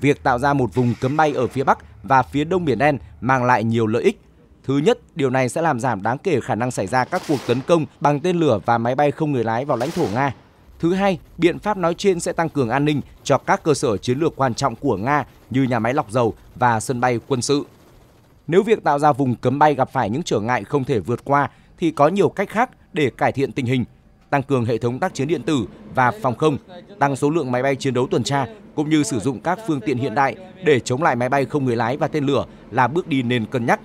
Việc tạo ra một vùng cấm bay ở phía Bắc và phía Đông Biển Đen mang lại nhiều lợi ích. Thứ nhất, điều này sẽ làm giảm đáng kể khả năng xảy ra các cuộc tấn công bằng tên lửa và máy bay không người lái vào lãnh thổ Nga Thứ hai, biện pháp nói trên sẽ tăng cường an ninh cho các cơ sở chiến lược quan trọng của Nga như nhà máy lọc dầu và sân bay quân sự. Nếu việc tạo ra vùng cấm bay gặp phải những trở ngại không thể vượt qua thì có nhiều cách khác để cải thiện tình hình, tăng cường hệ thống tác chiến điện tử và phòng không, tăng số lượng máy bay chiến đấu tuần tra cũng như sử dụng các phương tiện hiện đại để chống lại máy bay không người lái và tên lửa là bước đi nên cân nhắc.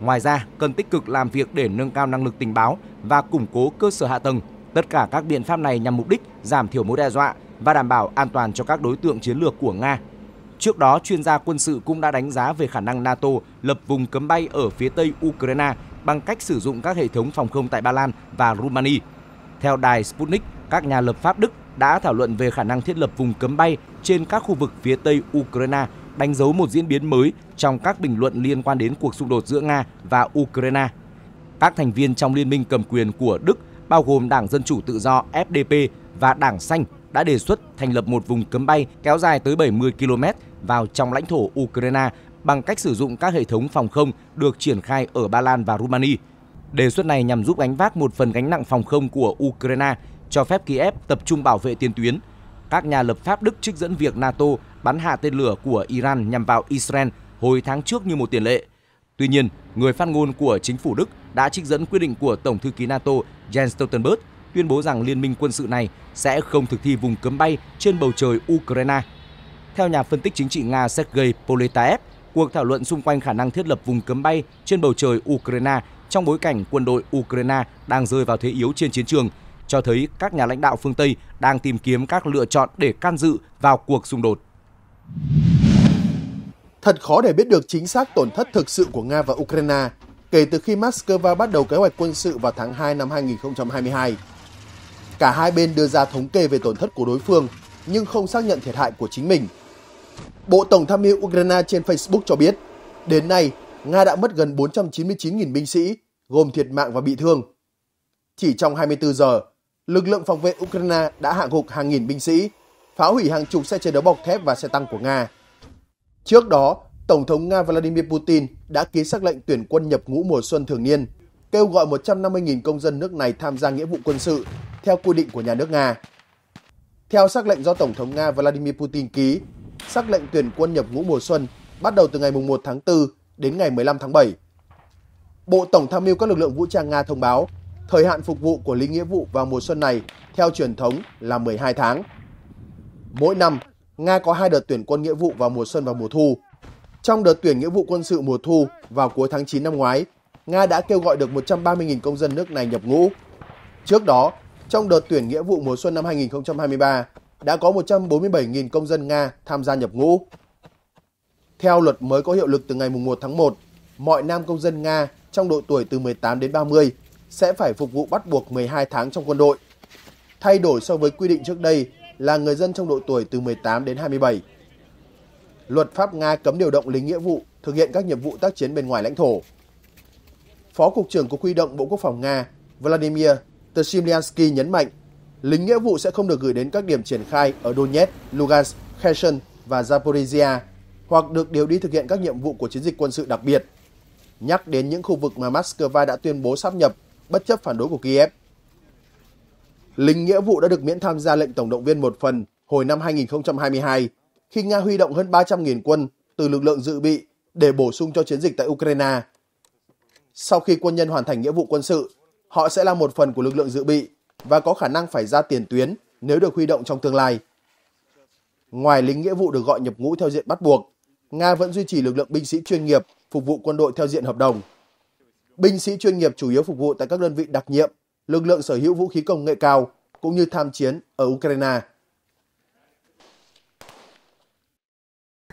Ngoài ra, cần tích cực làm việc để nâng cao năng lực tình báo và củng cố cơ sở hạ tầng Tất cả các biện pháp này nhằm mục đích giảm thiểu mối đe dọa và đảm bảo an toàn cho các đối tượng chiến lược của Nga. Trước đó, chuyên gia quân sự cũng đã đánh giá về khả năng NATO lập vùng cấm bay ở phía tây Ukraine bằng cách sử dụng các hệ thống phòng không tại Ba Lan và Rumani. Theo đài Sputnik, các nhà lập pháp Đức đã thảo luận về khả năng thiết lập vùng cấm bay trên các khu vực phía tây Ukraine, đánh dấu một diễn biến mới trong các bình luận liên quan đến cuộc xung đột giữa Nga và Ukraine. Các thành viên trong liên minh cầm quyền của Đức bao gồm Đảng Dân Chủ Tự Do FDP và Đảng Xanh đã đề xuất thành lập một vùng cấm bay kéo dài tới 70 km vào trong lãnh thổ Ukraine bằng cách sử dụng các hệ thống phòng không được triển khai ở Ba Lan và Rumani. Đề xuất này nhằm giúp gánh vác một phần gánh nặng phòng không của Ukraine, cho phép Kiev tập trung bảo vệ tiền tuyến. Các nhà lập pháp Đức trích dẫn việc NATO bắn hạ tên lửa của Iran nhằm vào Israel hồi tháng trước như một tiền lệ. Tuy nhiên, người phát ngôn của chính phủ Đức đã trích dẫn quyết định của Tổng thư ký NATO Jens Stoltenberg tuyên bố rằng liên minh quân sự này sẽ không thực thi vùng cấm bay trên bầu trời Ukraine. Theo nhà phân tích chính trị Nga Sergei Poletaev, cuộc thảo luận xung quanh khả năng thiết lập vùng cấm bay trên bầu trời Ukraine trong bối cảnh quân đội Ukraine đang rơi vào thế yếu trên chiến trường cho thấy các nhà lãnh đạo phương Tây đang tìm kiếm các lựa chọn để can dự vào cuộc xung đột. Thật khó để biết được chính xác tổn thất thực sự của Nga và Ukraine kể từ khi Moscow bắt đầu kế hoạch quân sự vào tháng 2 năm 2022. Cả hai bên đưa ra thống kê về tổn thất của đối phương nhưng không xác nhận thiệt hại của chính mình. Bộ Tổng tham mưu Ukraine trên Facebook cho biết, đến nay, Nga đã mất gần 499.000 binh sĩ, gồm thiệt mạng và bị thương. Chỉ trong 24 giờ, lực lượng phòng vệ Ukraine đã hạ gục hàng nghìn binh sĩ, phá hủy hàng chục xe chiến đấu bọc thép và xe tăng của Nga. Trước đó, Tổng thống Nga Vladimir Putin đã ký sắc lệnh tuyển quân nhập ngũ mùa xuân thường niên, kêu gọi 150.000 công dân nước này tham gia nghĩa vụ quân sự theo quy định của nhà nước Nga. Theo sắc lệnh do Tổng thống Nga Vladimir Putin ký, sắc lệnh tuyển quân nhập ngũ mùa xuân bắt đầu từ ngày 1 tháng 4 đến ngày 15 tháng 7. Bộ Tổng tham mưu các lực lượng vũ trang Nga thông báo thời hạn phục vụ của lính nghĩa vụ vào mùa xuân này theo truyền thống là 12 tháng. Mỗi năm, Nga có hai đợt tuyển quân nghĩa vụ vào mùa xuân và mùa thu. Trong đợt tuyển nghĩa vụ quân sự mùa thu vào cuối tháng 9 năm ngoái, Nga đã kêu gọi được 130.000 công dân nước này nhập ngũ. Trước đó, trong đợt tuyển nghĩa vụ mùa xuân năm 2023, đã có 147.000 công dân Nga tham gia nhập ngũ. Theo luật mới có hiệu lực từ ngày 1 tháng 1, mọi nam công dân Nga trong độ tuổi từ 18 đến 30 sẽ phải phục vụ bắt buộc 12 tháng trong quân đội. Thay đổi so với quy định trước đây là người dân trong độ tuổi từ 18 đến 27 luật pháp Nga cấm điều động lính nghĩa vụ thực hiện các nhiệm vụ tác chiến bên ngoài lãnh thổ. Phó Cục trưởng Cục Huy động Bộ Quốc phòng Nga Vladimir Tshimlyansky nhấn mạnh lính nghĩa vụ sẽ không được gửi đến các điểm triển khai ở Donetsk, Lugansk, Kherson và Zaporizhia hoặc được điều đi thực hiện các nhiệm vụ của chiến dịch quân sự đặc biệt. Nhắc đến những khu vực mà Moscow đã tuyên bố sắp nhập bất chấp phản đối của Kiev. Lính nghĩa vụ đã được miễn tham gia lệnh tổng động viên một phần hồi năm 2022 khi Nga huy động hơn 300.000 quân từ lực lượng dự bị để bổ sung cho chiến dịch tại Ukraine. Sau khi quân nhân hoàn thành nghĩa vụ quân sự, họ sẽ là một phần của lực lượng dự bị và có khả năng phải ra tiền tuyến nếu được huy động trong tương lai. Ngoài lính nghĩa vụ được gọi nhập ngũ theo diện bắt buộc, Nga vẫn duy trì lực lượng binh sĩ chuyên nghiệp phục vụ quân đội theo diện hợp đồng. Binh sĩ chuyên nghiệp chủ yếu phục vụ tại các đơn vị đặc nhiệm, lực lượng sở hữu vũ khí công nghệ cao cũng như tham chiến ở Ukraine.